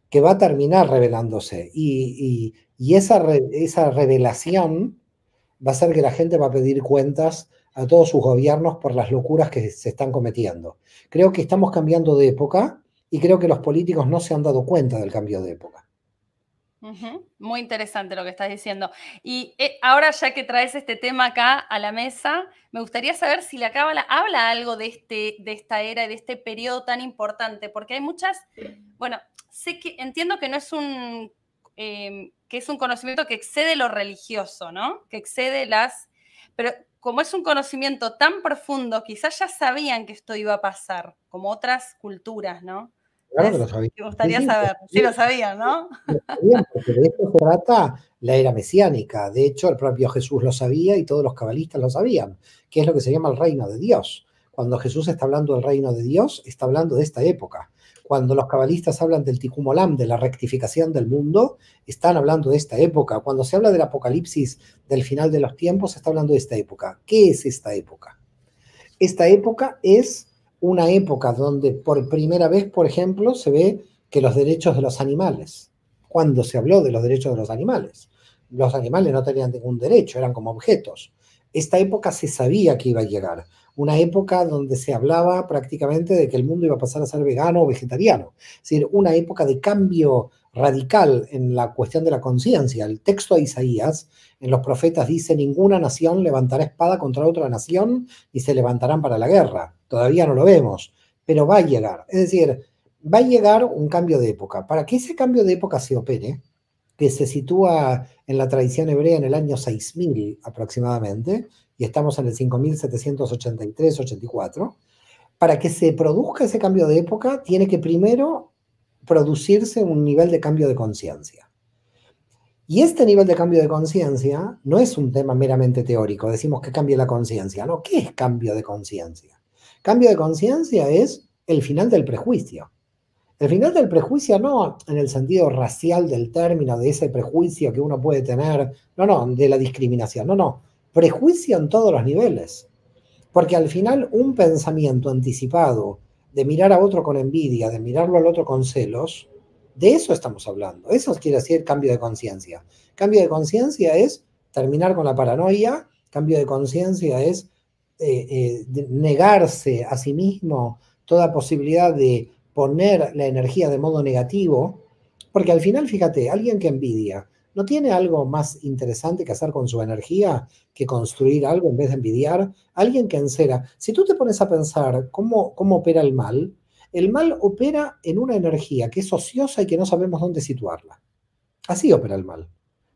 que va a terminar revelándose y, esa, esa revelación va a hacer que la gente va a pedir cuentas a todos sus gobiernos por las locuras que se están cometiendo. Creo que estamos cambiando de época y creo que los políticos no se han dado cuenta del cambio de época. Muy interesante lo que estás diciendo. Y eh, ahora ya que traes este tema acá a la mesa, me gustaría saber si la Cábala habla algo de, este, de esta era y de este periodo tan importante, porque hay muchas, bueno, sé que entiendo que no es un, em, que es un conocimiento que excede lo religioso, ¿no? Que excede las, pero como es un conocimiento tan profundo, quizás ya sabían que esto iba a pasar, como otras culturas, ¿no? Claro que lo sabía. Me gustaría saber, sí lo sabía, ¿no? porque de esto se trata la era mesiánica. De hecho, el propio Jesús lo sabía y todos los cabalistas lo sabían, que es lo que se llama el reino de Dios. Cuando Jesús está hablando del reino de Dios, está hablando de esta época. Cuando los cabalistas hablan del Tikkun de la rectificación del mundo, están hablando de esta época. Cuando se habla del apocalipsis, del final de los tiempos, está hablando de esta época. ¿Qué es esta época? Esta época es una época donde por primera vez, por ejemplo, se ve que los derechos de los animales, cuando se habló de los derechos de los animales, los animales no tenían ningún derecho, eran como objetos. Esta época se sabía que iba a llegar, una época donde se hablaba prácticamente de que el mundo iba a pasar a ser vegano o vegetariano. Es decir, una época de cambio radical en la cuestión de la conciencia. El texto de Isaías en los profetas dice, ninguna nación levantará espada contra otra nación y se levantarán para la guerra. Todavía no lo vemos, pero va a llegar. Es decir, va a llegar un cambio de época. Para que ese cambio de época se opere, que se sitúa en la tradición hebrea en el año 6000 aproximadamente, y estamos en el 5783-84, para que se produzca ese cambio de época, tiene que primero producirse un nivel de cambio de conciencia. Y este nivel de cambio de conciencia no es un tema meramente teórico, decimos que cambia la conciencia, ¿no? ¿Qué es cambio de conciencia? Cambio de conciencia es el final del prejuicio. El final del prejuicio no en el sentido racial del término, de ese prejuicio que uno puede tener, no, no, de la discriminación, no, no prejuicio en todos los niveles. Porque al final un pensamiento anticipado de mirar a otro con envidia, de mirarlo al otro con celos, de eso estamos hablando. Eso quiere decir cambio de conciencia. Cambio de conciencia es terminar con la paranoia, cambio de conciencia es eh, eh, negarse a sí mismo toda posibilidad de poner la energía de modo negativo, porque al final, fíjate, alguien que envidia, ¿No tiene algo más interesante que hacer con su energía que construir algo en vez de envidiar? Alguien que encera. Si tú te pones a pensar cómo, cómo opera el mal, el mal opera en una energía que es ociosa y que no sabemos dónde situarla. Así opera el mal.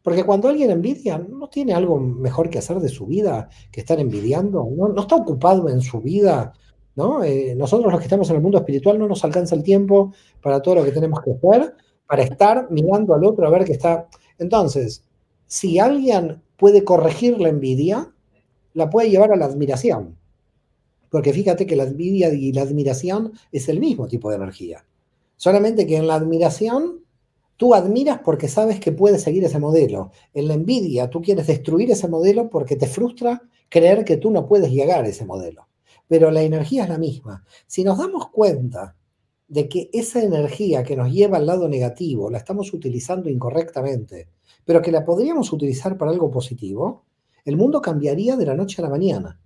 Porque cuando alguien envidia, no tiene algo mejor que hacer de su vida que estar envidiando, no, no está ocupado en su vida. ¿no? Eh, nosotros los que estamos en el mundo espiritual no nos alcanza el tiempo para todo lo que tenemos que hacer, para estar mirando al otro a ver que está entonces, si alguien puede corregir la envidia, la puede llevar a la admiración. Porque fíjate que la envidia y la admiración es el mismo tipo de energía. Solamente que en la admiración tú admiras porque sabes que puedes seguir ese modelo. En la envidia tú quieres destruir ese modelo porque te frustra creer que tú no puedes llegar a ese modelo. Pero la energía es la misma. Si nos damos cuenta de que esa energía que nos lleva al lado negativo la estamos utilizando incorrectamente, pero que la podríamos utilizar para algo positivo, el mundo cambiaría de la noche a la mañana.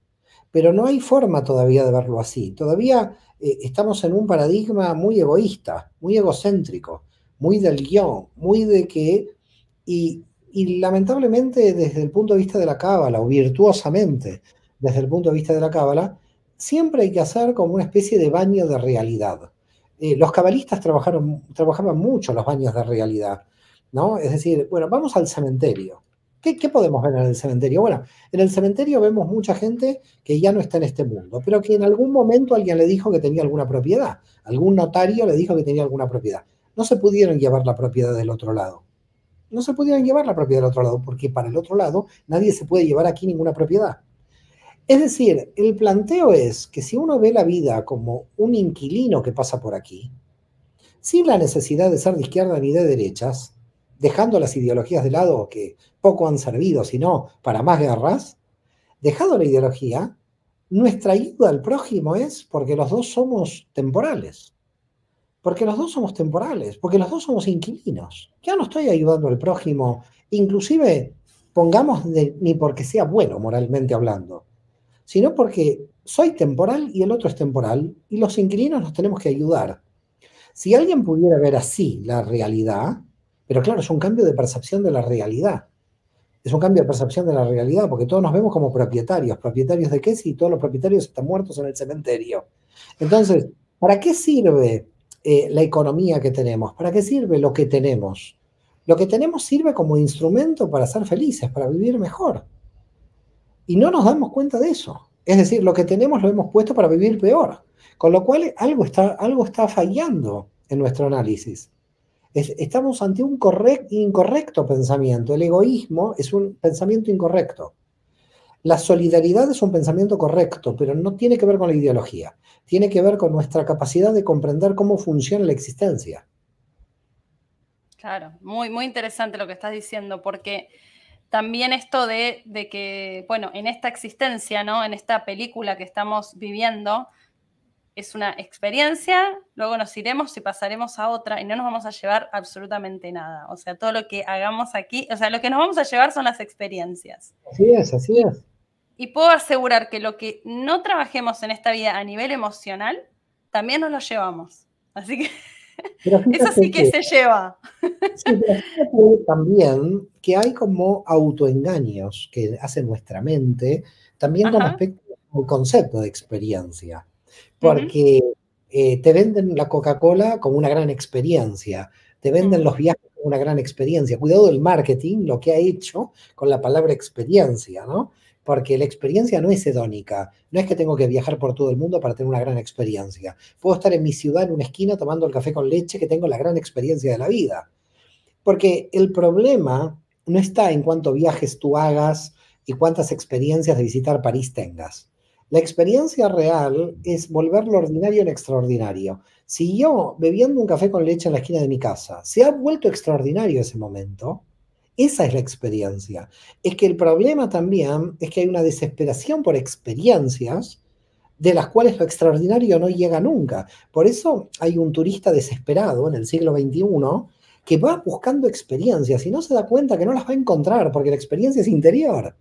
Pero no hay forma todavía de verlo así. Todavía eh, estamos en un paradigma muy egoísta, muy egocéntrico, muy del guión, muy de que... Y, y lamentablemente desde el punto de vista de la cábala, o virtuosamente desde el punto de vista de la cábala, siempre hay que hacer como una especie de baño de realidad. Eh, los cabalistas trabajaron, trabajaban mucho los baños de realidad, ¿no? Es decir, bueno, vamos al cementerio. ¿Qué, podemos ver en el cementerio? Bueno, en el cementerio vemos mucha gente que ya no está en este mundo, pero que en algún momento alguien le dijo que tenía alguna propiedad, algún notario le dijo que tenía alguna propiedad. No se pudieron llevar la propiedad del otro lado. No se pudieron llevar la propiedad del otro lado, porque para el otro lado nadie se puede llevar aquí ninguna propiedad. Es decir, el planteo es que si uno ve la vida como un inquilino que pasa por aquí, sin la necesidad de ser de izquierda ni de derechas, dejando las ideologías de lado que poco han servido, sino para más guerras, dejando la ideología, nuestra ayuda al prójimo es porque los dos somos temporales. Porque los dos somos temporales, porque los dos somos inquilinos. Ya no estoy ayudando al prójimo, inclusive pongamos de, ni porque sea bueno moralmente hablando, sino porque soy temporal y el otro es temporal y los inquilinos nos tenemos que ayudar. Si alguien pudiera ver así la realidad, pero claro, es un cambio de percepción de la realidad. Es un cambio de percepción de la realidad, porque todos nos vemos como propietarios. ¿Propietarios de qué? Si todos los propietarios están muertos en el cementerio. Entonces, ¿para qué sirve eh, la economía que tenemos? ¿Para qué sirve lo que tenemos? Lo que tenemos sirve como instrumento para ser felices, para vivir mejor. Y no nos damos cuenta de eso. Es decir, lo que tenemos lo hemos puesto para vivir peor. Con lo cual algo está, algo está fallando en nuestro análisis. estamos ante un incorrecto pensamiento. El egoísmo es un pensamiento incorrecto. La solidaridad es un pensamiento correcto, pero no tiene que ver con la ideología. Tiene que ver con nuestra capacidad de comprender cómo funciona la existencia. Claro, muy, muy interesante lo que estás diciendo, porque también esto de, que, bueno, en esta existencia, ¿no? En esta película que estamos viviendo, es una experiencia, luego nos iremos y pasaremos a otra y no nos vamos a llevar absolutamente nada. O sea, todo lo que hagamos aquí, o sea, lo que nos vamos a llevar son las experiencias. Así es, así es. Y puedo asegurar que lo que no trabajemos en esta vida a nivel emocional, también nos lo llevamos. Así que Eso sí que, se lleva. también que hay como autoengaños que hace nuestra mente, también con respecto al concepto de experiencia. Porque eh, te venden la Coca-Cola como una gran experiencia, te venden mm. los viajes como una gran experiencia. Cuidado del marketing, lo que ha hecho con la palabra experiencia, ¿no? porque la experiencia no es hedónica. No es que tengo que viajar por todo el mundo para tener una gran experiencia. Puedo estar en mi ciudad, en una esquina, tomando el café con leche, que tengo la gran experiencia de la vida. Porque el problema no está en cuántos viajes tú hagas y cuántas experiencias de visitar París tengas. La experiencia real es volver lo ordinario en extraordinario. Si yo bebiendo un café con leche en la esquina de mi casa se ha vuelto extraordinario ese momento, esa es la experiencia. Es que el problema también es que hay una desesperación por experiencias de las cuales lo extraordinario no llega nunca. Por eso hay un turista desesperado en el siglo XXI que va buscando experiencias y no se da cuenta que no las va a encontrar porque la experiencia es interior.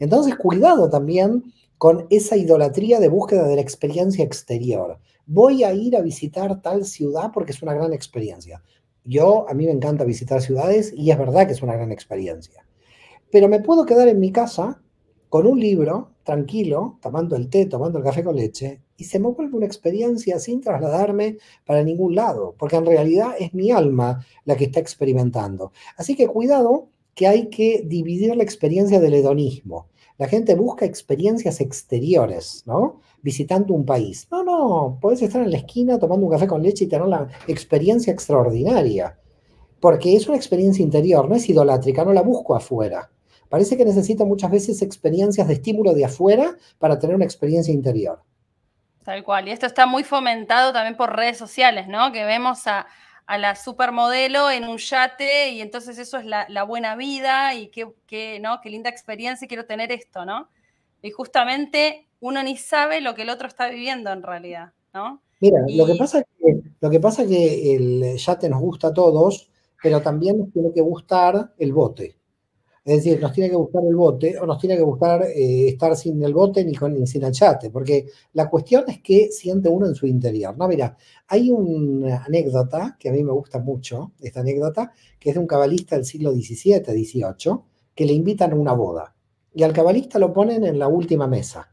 Entonces, cuidado también con esa idolatría de búsqueda de la experiencia exterior. Voy a ir a visitar tal ciudad porque es una gran experiencia. Yo, a mí me encanta visitar ciudades y es verdad que es una gran experiencia. Pero me puedo quedar en mi casa con un libro, tranquilo, tomando el té, tomando el café con leche, y se me vuelve una experiencia sin trasladarme para ningún lado, porque en realidad es mi alma la que está experimentando. Así que cuidado que hay que dividir la experiencia del hedonismo. La gente busca experiencias exteriores, ¿no? Visitando un país. No, no, Puedes estar en la esquina tomando un café con leche y tener una experiencia extraordinaria. Porque es una experiencia interior, no es idolátrica, no la busco afuera. Parece que necesita muchas veces experiencias de estímulo de afuera para tener una experiencia interior. Tal cual. Y esto está muy fomentado también por redes sociales, ¿no? Que vemos a, a la supermodelo en un yate y entonces eso es la, buena vida y qué, ¿no? qué linda experiencia y quiero tener esto, ¿no? Y justamente uno ni sabe lo que el otro está viviendo en realidad, ¿no? Mira, lo, que pasa que, lo que pasa que el yate nos gusta a todos, pero también nos tiene que gustar el bote. Es decir, nos tiene que buscar el bote o nos tiene que buscar eh, estar sin el bote ni, con, sin el porque la cuestión es que siente uno en su interior. No, mira, hay una anécdota que a mí me gusta mucho, esta anécdota, que es de un cabalista del siglo XVII, XVIII, que le invitan a una boda. Y al cabalista lo ponen en la última mesa.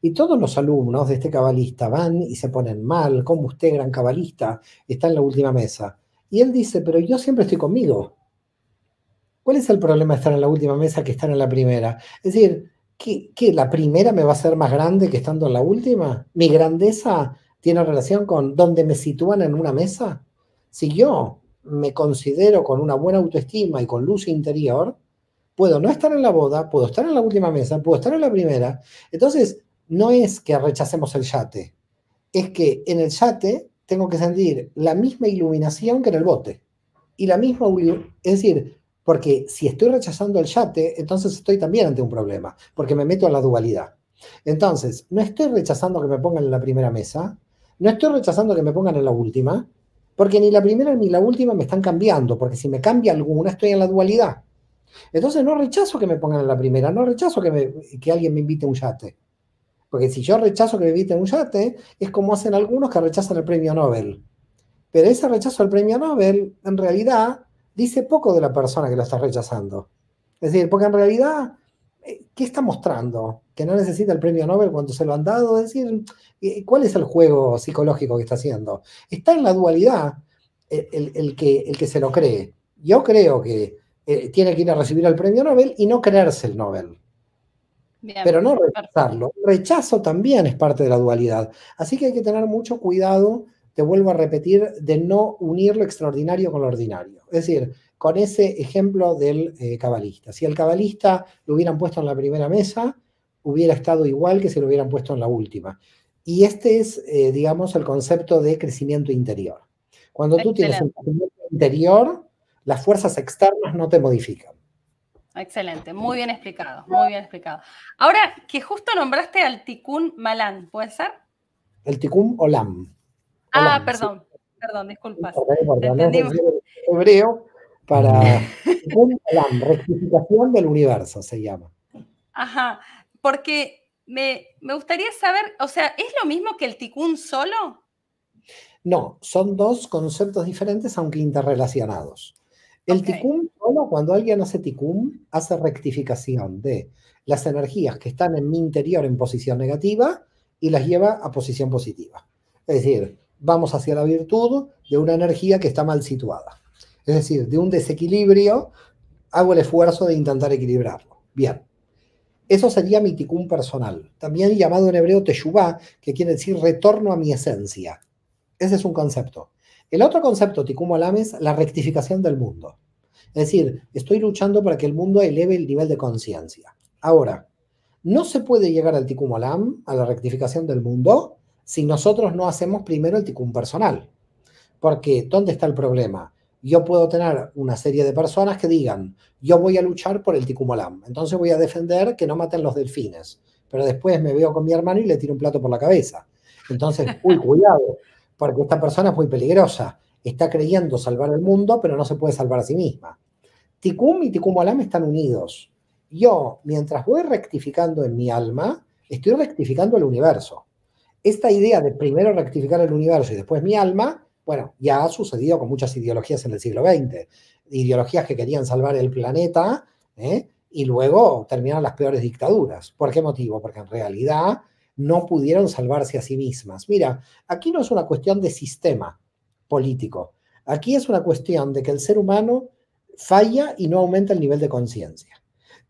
Y todos los alumnos de este cabalista van y se ponen mal, como usted, gran cabalista, está en la última mesa. Y él dice, pero yo siempre estoy conmigo. ¿Cuál es el problema de estar en la última mesa que estar en la primera? Es decir, ¿qué, la primera me va a ser más grande que estando en la última? ¿Mi grandeza tiene relación con dónde me sitúan en una mesa? Si yo me considero con una buena autoestima y con luz interior, puedo no estar en la boda, puedo estar en la última mesa, puedo estar en la primera. Entonces, no es que rechacemos el yate, es que en el yate tengo que sentir la misma iluminación que en el bote. Y la misma, es decir, porque si estoy rechazando el yate, entonces estoy también ante un problema, porque me meto en la dualidad. Entonces, no estoy rechazando que me pongan en la primera mesa, no estoy rechazando que me pongan en la última, porque ni la primera ni la última me están cambiando, porque si me cambia alguna estoy en la dualidad. Entonces no rechazo que me pongan en la primera, no rechazo que, alguien me invite a un yate. Porque si yo rechazo que me inviten a un yate, es como hacen algunos que rechazan el premio Nobel. Pero ese rechazo al premio Nobel, en realidad, dice poco de la persona que lo está rechazando. Es decir, porque en realidad, eh, ¿qué está mostrando? Que no necesita el premio Nobel cuando se lo han dado. Es decir, eh, ¿cuál es el juego psicológico que está haciendo? Está en la dualidad eh, el, que, el que se lo cree. Yo creo que tiene que ir a recibir el premio Nobel y no creerse el Nobel. Pero no rechazarlo. El rechazo también es parte de la dualidad. Así que hay que tener mucho cuidado te vuelvo a repetir, de no unir lo extraordinario con lo ordinario. Es decir, con ese ejemplo del eh, cabalista. Si el cabalista lo hubieran puesto en la primera mesa, hubiera estado igual que si lo hubieran puesto en la última. Y este es, eh, digamos, el concepto de crecimiento interior. Cuando tú tienes un crecimiento interior, las fuerzas externas no te modifican. Excelente, muy bien explicado, muy bien explicado. Ahora que justo nombraste al Tikkun Malan, ¿puede ser? El Tikkun Olam. Ah, perdón, perdón, disculpas. Hebreo para rectificación del universo se llama. Ajá, porque me, gustaría saber, o sea, ¿es lo mismo que el ticún solo? No, son dos conceptos diferentes aunque interrelacionados. El tikun ticún solo, cuando alguien hace ticún, hace rectificación de las energías que están en mi interior en posición negativa y las lleva a posición positiva. Es decir, vamos hacia la virtud de una energía que está mal situada. Es decir, de un desequilibrio, hago el esfuerzo de intentar equilibrarlo. Bien. Eso sería mi ticún personal, también llamado en hebreo teshuvah, que quiere decir retorno a mi esencia. Ese es un concepto. El otro concepto, ticún olam, es la rectificación del mundo. Es decir, estoy luchando para que el mundo eleve el nivel de conciencia. Ahora, no se puede llegar al ticún olam, a la rectificación del mundo, si nosotros no hacemos primero el ticún personal. Porque, ¿dónde está el problema? Yo puedo tener una serie de personas que digan, yo voy a luchar por el ticumolam, entonces voy a defender que no maten los delfines, pero después me veo con mi hermano y le tiro un plato por la cabeza. Entonces, uy, cuidado, porque esta persona es muy peligrosa, está creyendo salvar el mundo, pero no se puede salvar a sí misma. Ticum y ticumolam están unidos. Yo, mientras voy rectificando en mi alma, estoy rectificando el universo. Esta idea de primero rectificar el universo y después mi alma, bueno, ya ha sucedido con muchas ideologías en el siglo XX. Ideologías que querían salvar el planeta ¿eh? y luego terminaron las peores dictaduras. ¿Por qué motivo? Porque en realidad no pudieron salvarse a sí mismas. Mira, aquí no es una cuestión de sistema político. Aquí es una cuestión de que el ser humano falla y no aumenta el nivel de conciencia.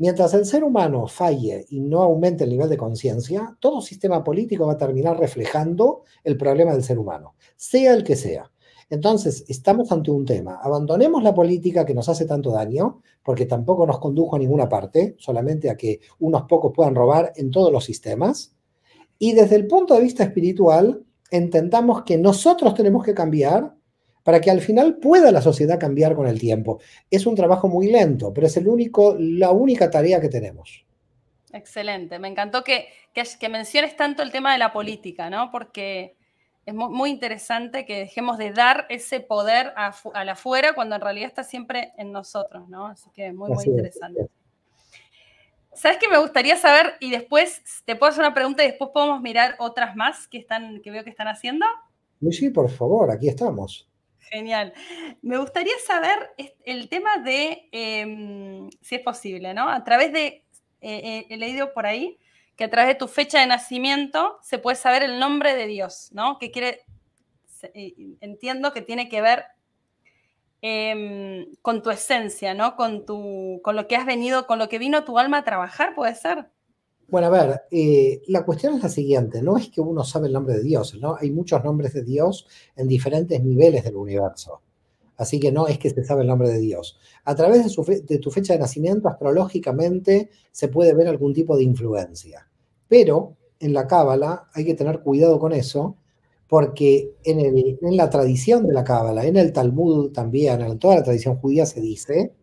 Mientras el ser humano falle y no aumente el nivel de conciencia, todo sistema político va a terminar reflejando el problema del ser humano, sea el que sea. Entonces, estamos ante un tema. Abandonemos la política que nos hace tanto daño, porque tampoco nos condujo a ninguna parte, solamente a que unos pocos puedan robar en todos los sistemas. Y desde el punto de vista espiritual, entendamos que nosotros tenemos que cambiar para que al final pueda la sociedad cambiar con el tiempo. Es un trabajo muy lento, pero es el único, la única tarea que tenemos. Excelente, me encantó que, que, menciones tanto el tema de la política, ¿no? Porque es muy, interesante que dejemos de dar ese poder a, la cuando en realidad está siempre en nosotros, ¿no? Así que muy, muy interesante. ¿Sabes qué me gustaría saber? Y después te puedo hacer una pregunta y después podemos mirar otras más que, están, que veo que están haciendo. Sí, por favor, aquí estamos. Genial. Me gustaría saber el tema de, em, si es posible, ¿no? A través de, eh, eh, he leído por ahí, que a través de tu fecha de nacimiento se puede saber el nombre de Dios, ¿no? Que quiere, eh, entiendo que tiene que ver em, con tu esencia, ¿no? Con, tu, con lo que has venido, con lo que vino tu alma a trabajar, ¿puede ser? Bueno, a ver, eh, la cuestión es la siguiente, no es que uno sabe el nombre de Dios, ¿no? Hay muchos nombres de Dios en diferentes niveles del universo. Así que no es que se sabe el nombre de Dios. A través de, tu fecha de nacimiento, astrológicamente, se puede ver algún tipo de influencia. Pero en la Cábala hay que tener cuidado con eso, porque en, en la tradición de la Cábala, en el Talmud también, en toda la tradición judía se dice,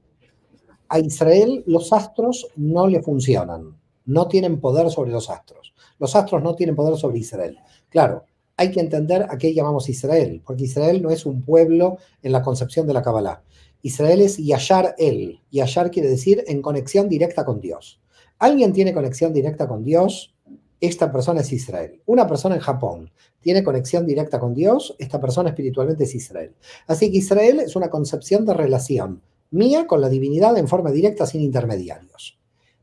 a Israel los astros no le funcionan no tienen poder sobre los astros. Los astros no tienen poder sobre Israel. Claro, hay que entender a qué llamamos Israel, porque Israel no es un pueblo en la concepción de la Kabbalah. Israel es Yashar El. Yashar quiere decir en conexión directa con Dios. ¿Alguien tiene conexión directa con Dios? Esta persona es Israel. Una persona en Japón tiene conexión directa con Dios. Esta persona espiritualmente es Israel. Así que Israel es una concepción de relación mía con la divinidad en forma directa sin intermediarios.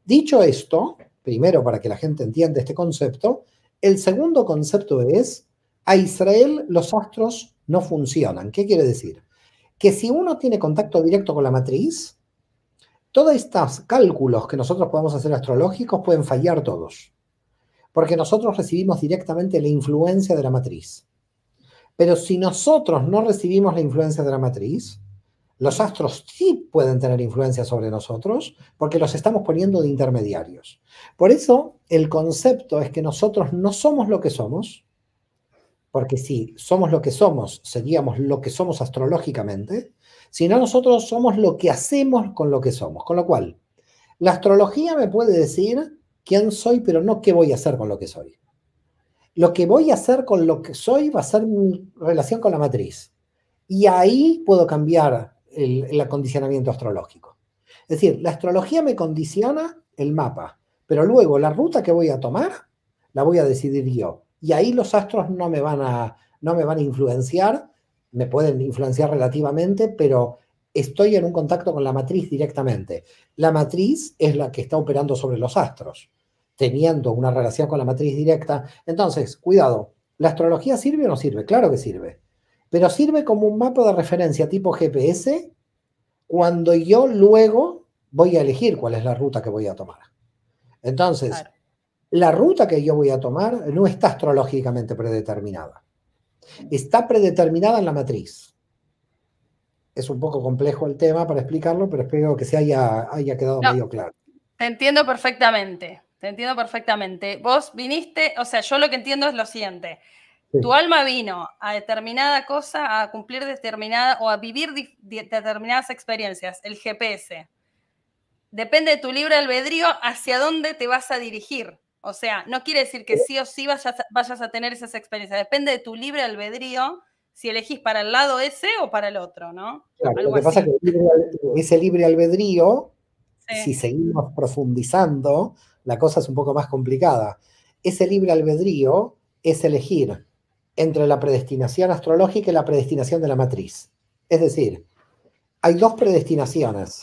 Dicho esto, primero para que la gente entienda este concepto. El segundo concepto es, a Israel los astros no funcionan. ¿Qué quiere decir? Que si uno tiene contacto directo con la matriz, todos estos cálculos que nosotros podemos hacer astrológicos pueden fallar todos, porque nosotros recibimos directamente la influencia de la matriz. Pero si nosotros no recibimos la influencia de la matriz, los astros sí pueden tener influencia sobre nosotros porque los estamos poniendo de intermediarios. Por eso el concepto es que nosotros no somos lo que somos, porque si somos lo que somos, seríamos lo que somos astrológicamente, sino nosotros somos lo que hacemos con lo que somos. Con lo cual, la astrología me puede decir quién soy, pero no qué voy a hacer con lo que soy. Lo que voy a hacer con lo que soy va a ser mi relación con la matriz. Y ahí puedo cambiar el, acondicionamiento astrológico. Es decir, la astrología me condiciona el mapa, pero luego la ruta que voy a tomar la voy a decidir yo. Y ahí los astros no me van a, no me van a influenciar, me pueden influenciar relativamente, pero estoy en un contacto con la matriz directamente. La matriz es la que está operando sobre los astros, teniendo una relación con la matriz directa. Entonces, cuidado, ¿la astrología sirve o no sirve? Claro que sirve pero sirve como un mapa de referencia tipo GPS cuando yo luego voy a elegir cuál es la ruta que voy a tomar. Entonces, la ruta que yo voy a tomar no está astrológicamente predeterminada. Está predeterminada en la matriz. Es un poco complejo el tema para explicarlo, pero espero que se haya, haya quedado medio claro. Te entiendo perfectamente, te entiendo perfectamente. Vos viniste, o sea, yo lo que entiendo es lo siguiente. Tu alma vino a determinada cosa, a cumplir determinada o a vivir determinadas experiencias, el GPS. Depende de tu libre albedrío hacia dónde te vas a dirigir. O sea, no quiere decir que sí o sí vayas, a tener esas experiencias. Depende de tu libre albedrío si elegís para el lado ese o para el otro, ¿no? lo que pasa es que ese libre albedrío, si seguimos profundizando, la cosa es un poco más complicada. Ese libre albedrío es elegir entre la predestinación astrológica y la predestinación de la matriz. Es decir, hay dos predestinaciones.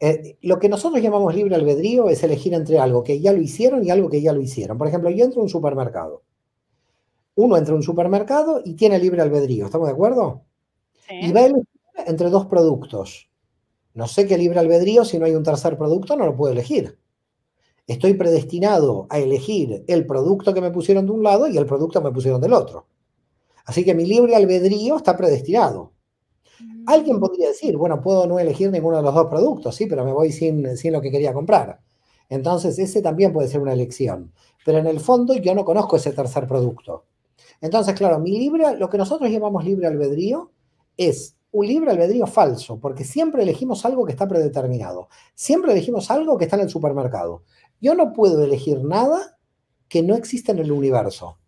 Eh, lo que nosotros llamamos libre albedrío es elegir entre algo que ya lo hicieron y algo que ya lo hicieron. Por ejemplo, yo entro a un supermercado. Uno entra a un supermercado y tiene libre albedrío, ¿estamos de acuerdo? Y va a elegir entre dos productos. No sé qué libre albedrío, si no hay un tercer producto, no lo puedo elegir estoy predestinado a elegir el producto que me pusieron de un lado y el producto que me pusieron del otro. Así que mi libre albedrío está predestinado. Mm. Alguien podría decir, bueno, puedo no elegir ninguno de los dos productos, sí, pero me voy sin, sin lo que quería comprar. Entonces, ese también puede ser una elección. Pero en el fondo yo no conozco ese tercer producto. Entonces, claro, mi libre, lo que nosotros llamamos libre albedrío es un libre albedrío falso, porque siempre elegimos algo que está predeterminado. Siempre elegimos algo que está en el supermercado. Yo no puedo elegir nada que no exista en el universo.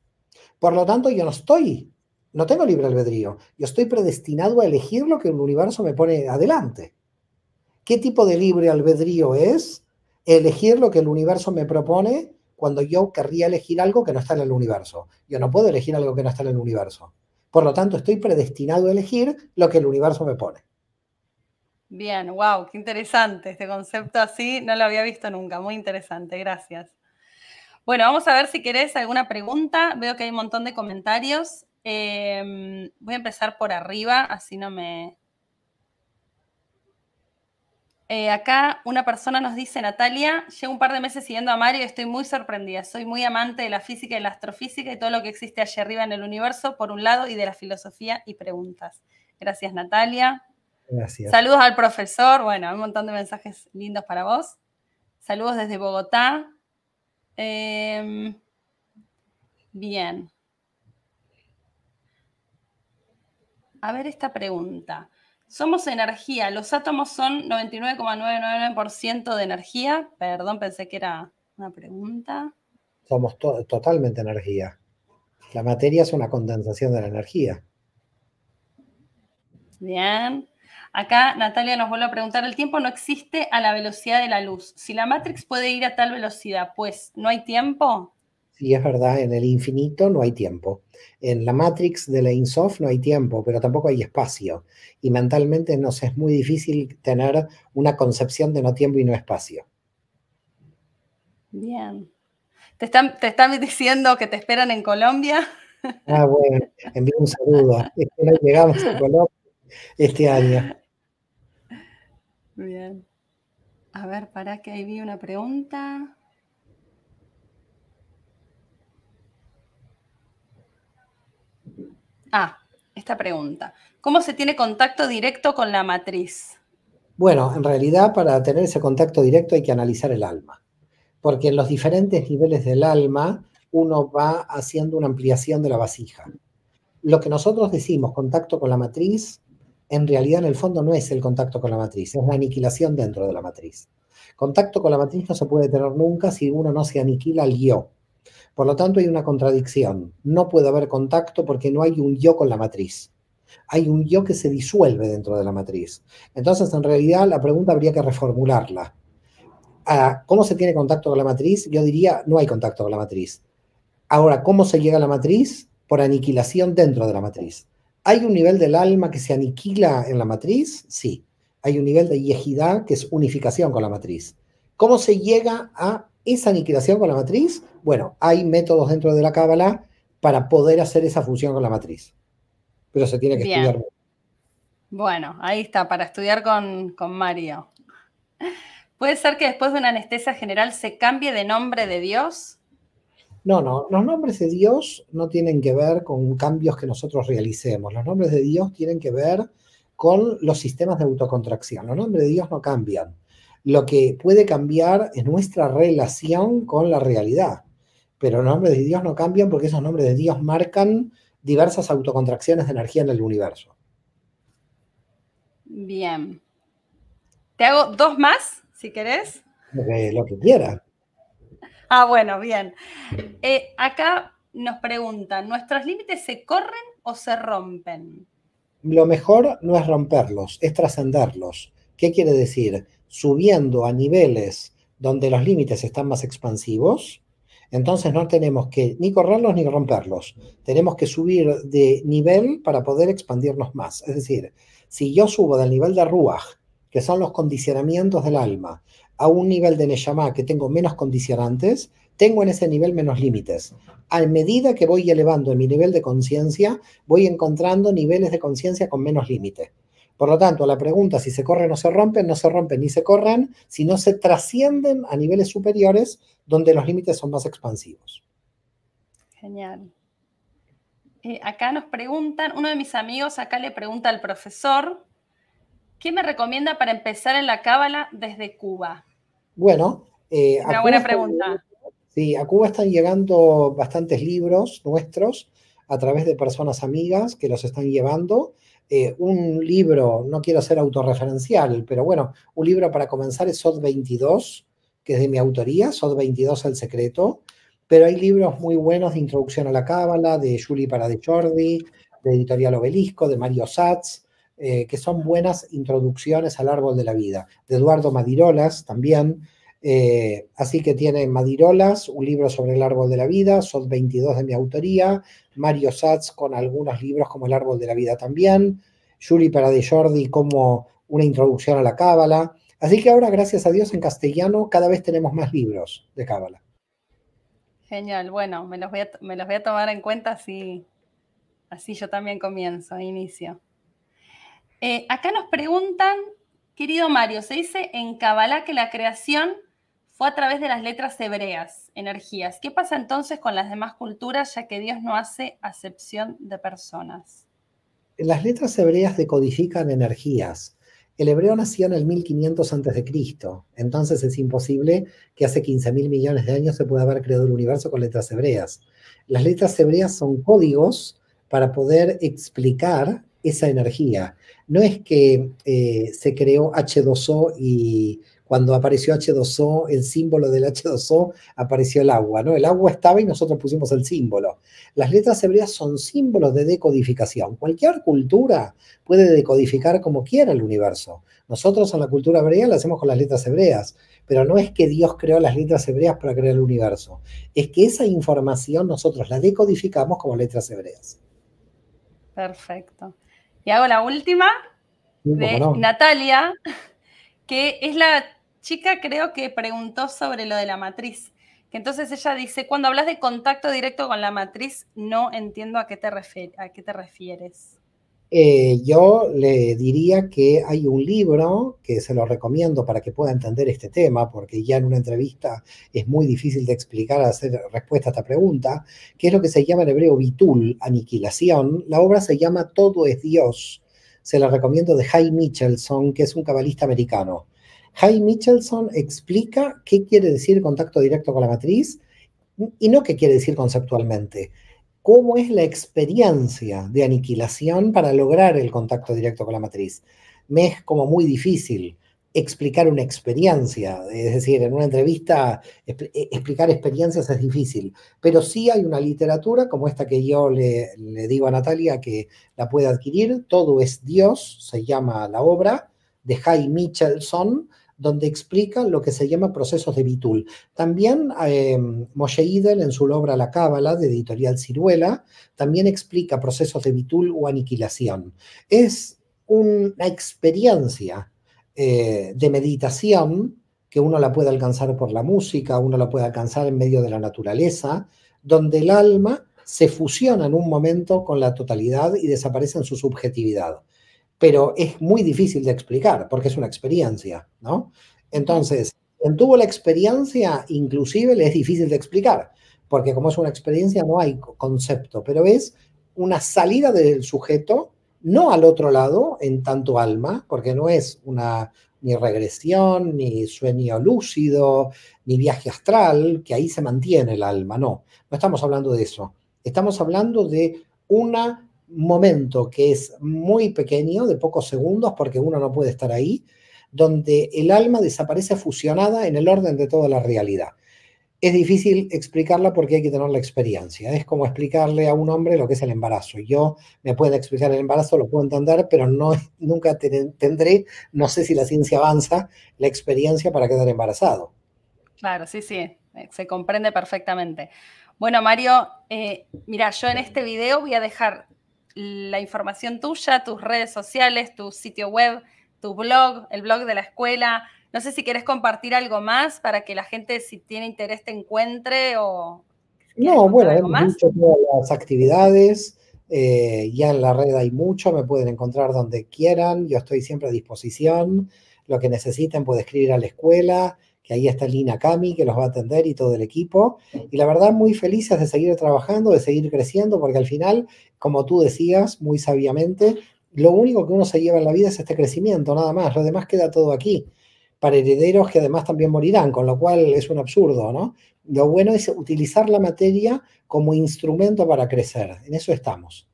Por lo tanto, yo no estoy, no tengo libre albedrío. Yo estoy predestinado a elegir lo que el universo me pone adelante. ¿Qué tipo de libre albedrío es elegir lo que el universo me propone cuando yo querría elegir algo que no está en el universo? Yo no puedo elegir algo que no está en el universo. Por lo tanto, estoy predestinado a elegir lo que el universo me pone. Bien, wow, qué interesante este concepto así, no lo había visto nunca, muy interesante, gracias. Bueno, vamos a ver si querés alguna pregunta, veo que hay un montón de comentarios. Em, voy a empezar por arriba, así no me... Eh, acá una persona nos dice, Natalia, llevo un par de meses siguiendo a Mario y estoy muy sorprendida. Soy muy amante de la física y la astrofísica y todo lo que existe allá arriba en el universo, por un lado, y de la filosofía y preguntas. Gracias, Natalia. Gracias. Saludos al profesor. Bueno, un montón de mensajes lindos para vos. Saludos desde Bogotá. Em, bien. A ver esta pregunta. Somos energía. Los átomos son 99,999% de energía. Perdón, pensé que era una pregunta. Somos totalmente energía. La materia es una condensación de la energía. Bien. Acá Natalia nos vuelve a preguntar, el tiempo no existe a la velocidad de la luz. Si la Matrix puede ir a tal velocidad, pues, ¿no hay tiempo? Sí, es verdad, en el infinito no hay tiempo. En la Matrix de la INSOF no hay tiempo, pero tampoco hay espacio. Y mentalmente nos es muy difícil tener una concepción de no tiempo y no espacio. Bien. ¿Te están, diciendo que te esperan en Colombia? Ah, bueno, envío un saludo. Espero que llegamos a Colombia este año. Bien. A ver, para que ahí vi una pregunta. Ah, esta pregunta. ¿Cómo se tiene contacto directo con la matriz? Bueno, en realidad para tener ese contacto directo hay que analizar el alma, porque en los diferentes niveles del alma uno va haciendo una ampliación de la vasija. Lo que nosotros decimos contacto con la matriz en realidad en el fondo no es el contacto con la matriz, es la aniquilación dentro de la matriz. Contacto con la matriz no se puede tener nunca si uno no se aniquila al yo. Por lo tanto, hay una contradicción. No puede haber contacto porque no hay un yo con la matriz. Hay un yo que se disuelve dentro de la matriz. Entonces, en realidad, la pregunta habría que reformularla. ¿Cómo se tiene contacto con la matriz? Yo diría, no hay contacto con la matriz. Ahora, ¿cómo se llega a la matriz? Por aniquilación dentro de la matriz. ¿Hay un nivel del alma que se aniquila en la matriz? Sí. Hay un nivel de yejidad que es unificación con la matriz. ¿Cómo se llega a esa aniquilación con la matriz? Bueno, hay métodos dentro de la cábala para poder hacer esa función con la matriz. Pero se tiene que estudiar. Bueno, ahí está, para estudiar con, con Mario. ¿Puede ser que después de una anestesia general se cambie de nombre de Dios? No, no, los nombres de Dios no tienen que ver con cambios que nosotros realicemos. Los nombres de Dios tienen que ver con los sistemas de autocontracción. Los nombres de Dios no cambian. Lo que puede cambiar es nuestra relación con la realidad. Pero los nombres de Dios no cambian porque esos nombres de Dios marcan diversas autocontracciones de energía en el universo. Bien. ¿Te hago dos más, si querés? Eh, lo que, quieras. Ah, bueno, bien. Eh, acá nos preguntan, ¿nuestros límites se corren o se rompen? Lo mejor no es romperlos, es trascenderlos. ¿Qué quiere decir? Subiendo a niveles donde los límites están más expansivos, entonces no tenemos que ni correrlos ni romperlos. Tenemos que subir de nivel para poder expandirnos más. Es decir, si yo subo del nivel de Ruach, que son los condicionamientos del alma, a un nivel de Neshama que tengo menos condicionantes, tengo en ese nivel menos límites. A medida que voy elevando mi nivel de conciencia, voy encontrando niveles de conciencia con menos límites. Por lo tanto, la pregunta si se corren o se rompen, no se rompen ni se corran, sino se trascienden a niveles superiores donde los límites son más expansivos. Genial. Eh, acá nos preguntan, uno de mis amigos acá le pregunta al profesor, ¿qué me recomienda para empezar en la cábala desde Cuba? Bueno, eh, una buena pregunta. sí, a Cuba están llegando bastantes libros nuestros a través de personas amigas que los están llevando. Eh, un libro, no quiero ser autorreferencial, pero bueno, un libro para comenzar es SOD 22, que es de mi autoría, SOD 22 El Secreto, pero hay libros muy buenos de Introducción a la Cábala, de Julie Paradechordi, de Editorial Obelisco, de Mario Satz, eh, que son buenas introducciones al árbol de la vida. De Eduardo Madirolas también. Eh, así que tiene Madirolas, un libro sobre el árbol de la vida, son 22 de mi autoría, Mario Satz con algunos libros como El árbol de la vida también, Julie Paradis Jordi como una introducción a la cábala. Así que ahora, gracias a Dios, en castellano cada vez tenemos más libros de cábala. Genial, bueno, me los voy a, tomar en cuenta así, así yo también comienzo, inicio. Eh, acá nos preguntan, querido Mario, se dice en Kabbalah que la creación fue a través de las letras hebreas, energías. ¿Qué pasa entonces con las demás culturas, ya que Dios no hace acepción de personas? Las letras hebreas decodifican energías. El hebreo nacía en el 1500 a.C., entonces es imposible que hace 15.000 millones de años se pueda haber creado el universo con letras hebreas. Las letras hebreas son códigos para poder explicar esa energía. No es que eh, se creó H2O y cuando apareció H2O, el símbolo del H2O apareció el agua, ¿no? El agua estaba y nosotros pusimos el símbolo. Las letras hebreas son símbolos de decodificación. Cualquier cultura puede decodificar como quiera el universo. Nosotros en la cultura hebrea la hacemos con las letras hebreas, pero no es que Dios creó las letras hebreas para crear el universo. Es que esa información nosotros la decodificamos como letras hebreas. Perfecto. Y hago la última de Natalia, que es la chica creo que preguntó sobre lo de la matriz. Que entonces ella dice, cuando hablas de contacto directo con la matriz, no entiendo a qué te, a qué te refieres. Eh, yo le diría que hay un libro que se lo recomiendo para que pueda entender este tema, porque ya en una entrevista es muy difícil de explicar, hacer respuesta a esta pregunta, que es lo que se llama en hebreo bitul, aniquilación. La obra se llama Todo es Dios. Se la recomiendo de Jai Michelson, que es un cabalista americano. Jai Michelson explica qué quiere decir contacto directo con la matriz y no qué quiere decir conceptualmente cómo es la experiencia de aniquilación para lograr el contacto directo con la matriz. Me es como muy difícil explicar una experiencia, es decir, en una entrevista eh, explicar experiencias es difícil, pero sí hay una literatura como esta que yo le, digo a Natalia que la puede adquirir, Todo es Dios, se llama la obra, de Jai Michelson, donde explica lo que se llama procesos de Bitul. También em, Moshe Idel, en su obra La Cábala, de editorial Ciruela, también explica procesos de Bitul o aniquilación. Es una experiencia eh, de meditación que uno la puede alcanzar por la música, uno la puede alcanzar en medio de la naturaleza, donde el alma se fusiona en un momento con la totalidad y desaparece en su subjetividad pero es muy difícil de explicar porque es una experiencia, ¿no? Entonces, quien tuvo la experiencia, inclusive le es difícil de explicar, porque como es una experiencia no hay concepto, pero es una salida del sujeto, no al otro lado, en tanto alma, porque no es una ni regresión, ni sueño lúcido, ni viaje astral, que ahí se mantiene el alma, no, no estamos hablando de eso. Estamos hablando de una momento que es muy pequeño, de pocos segundos, porque uno no puede estar ahí, donde el alma desaparece fusionada en el orden de toda la realidad. Es difícil explicarla porque hay que tener la experiencia. Es como explicarle a un hombre lo que es el embarazo. Yo me puedo explicar el embarazo, lo puedo entender, pero no, nunca tendré, no sé si la ciencia avanza, la experiencia para quedar embarazado. Claro, sí, sí, eh, se comprende perfectamente. Bueno, Mario, eh, mira, yo en este video voy a dejar la información tuya, tus redes sociales, tu sitio web, tu blog, el blog de la escuela. No sé si quieres compartir algo más para que la gente, si tiene interés, te encuentre o... No, bueno, eh, muchas las actividades. Eh, ya en la red hay mucho, me pueden encontrar donde quieran, yo estoy siempre a disposición. Lo que necesiten puede escribir a la escuela. Y ahí está Lina Cami, que los va a atender y todo el equipo. Y la verdad, muy felices de seguir trabajando, de seguir creciendo, porque al final, como tú decías muy sabiamente, lo único que uno se lleva en la vida es este crecimiento, nada más. Lo demás queda todo aquí, para herederos que además también morirán, con lo cual es un absurdo, ¿no? Lo bueno es utilizar la materia como instrumento para crecer. En eso estamos.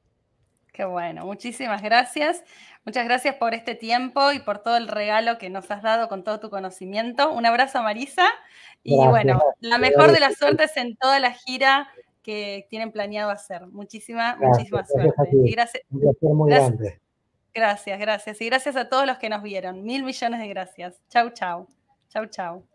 Qué bueno, muchísimas gracias. Muchas gracias por este tiempo y por todo el regalo que nos has dado con todo tu conocimiento. Un abrazo, Marisa. Y bueno, la mejor de las suertes en toda la gira que tienen planeado hacer. Muchísima, muchísima gracias gracias, Un placer muy grande. Gracias, gracias. Y gracias a todos los que nos vieron. Mil millones de gracias. Chau, chau. Chau, chau.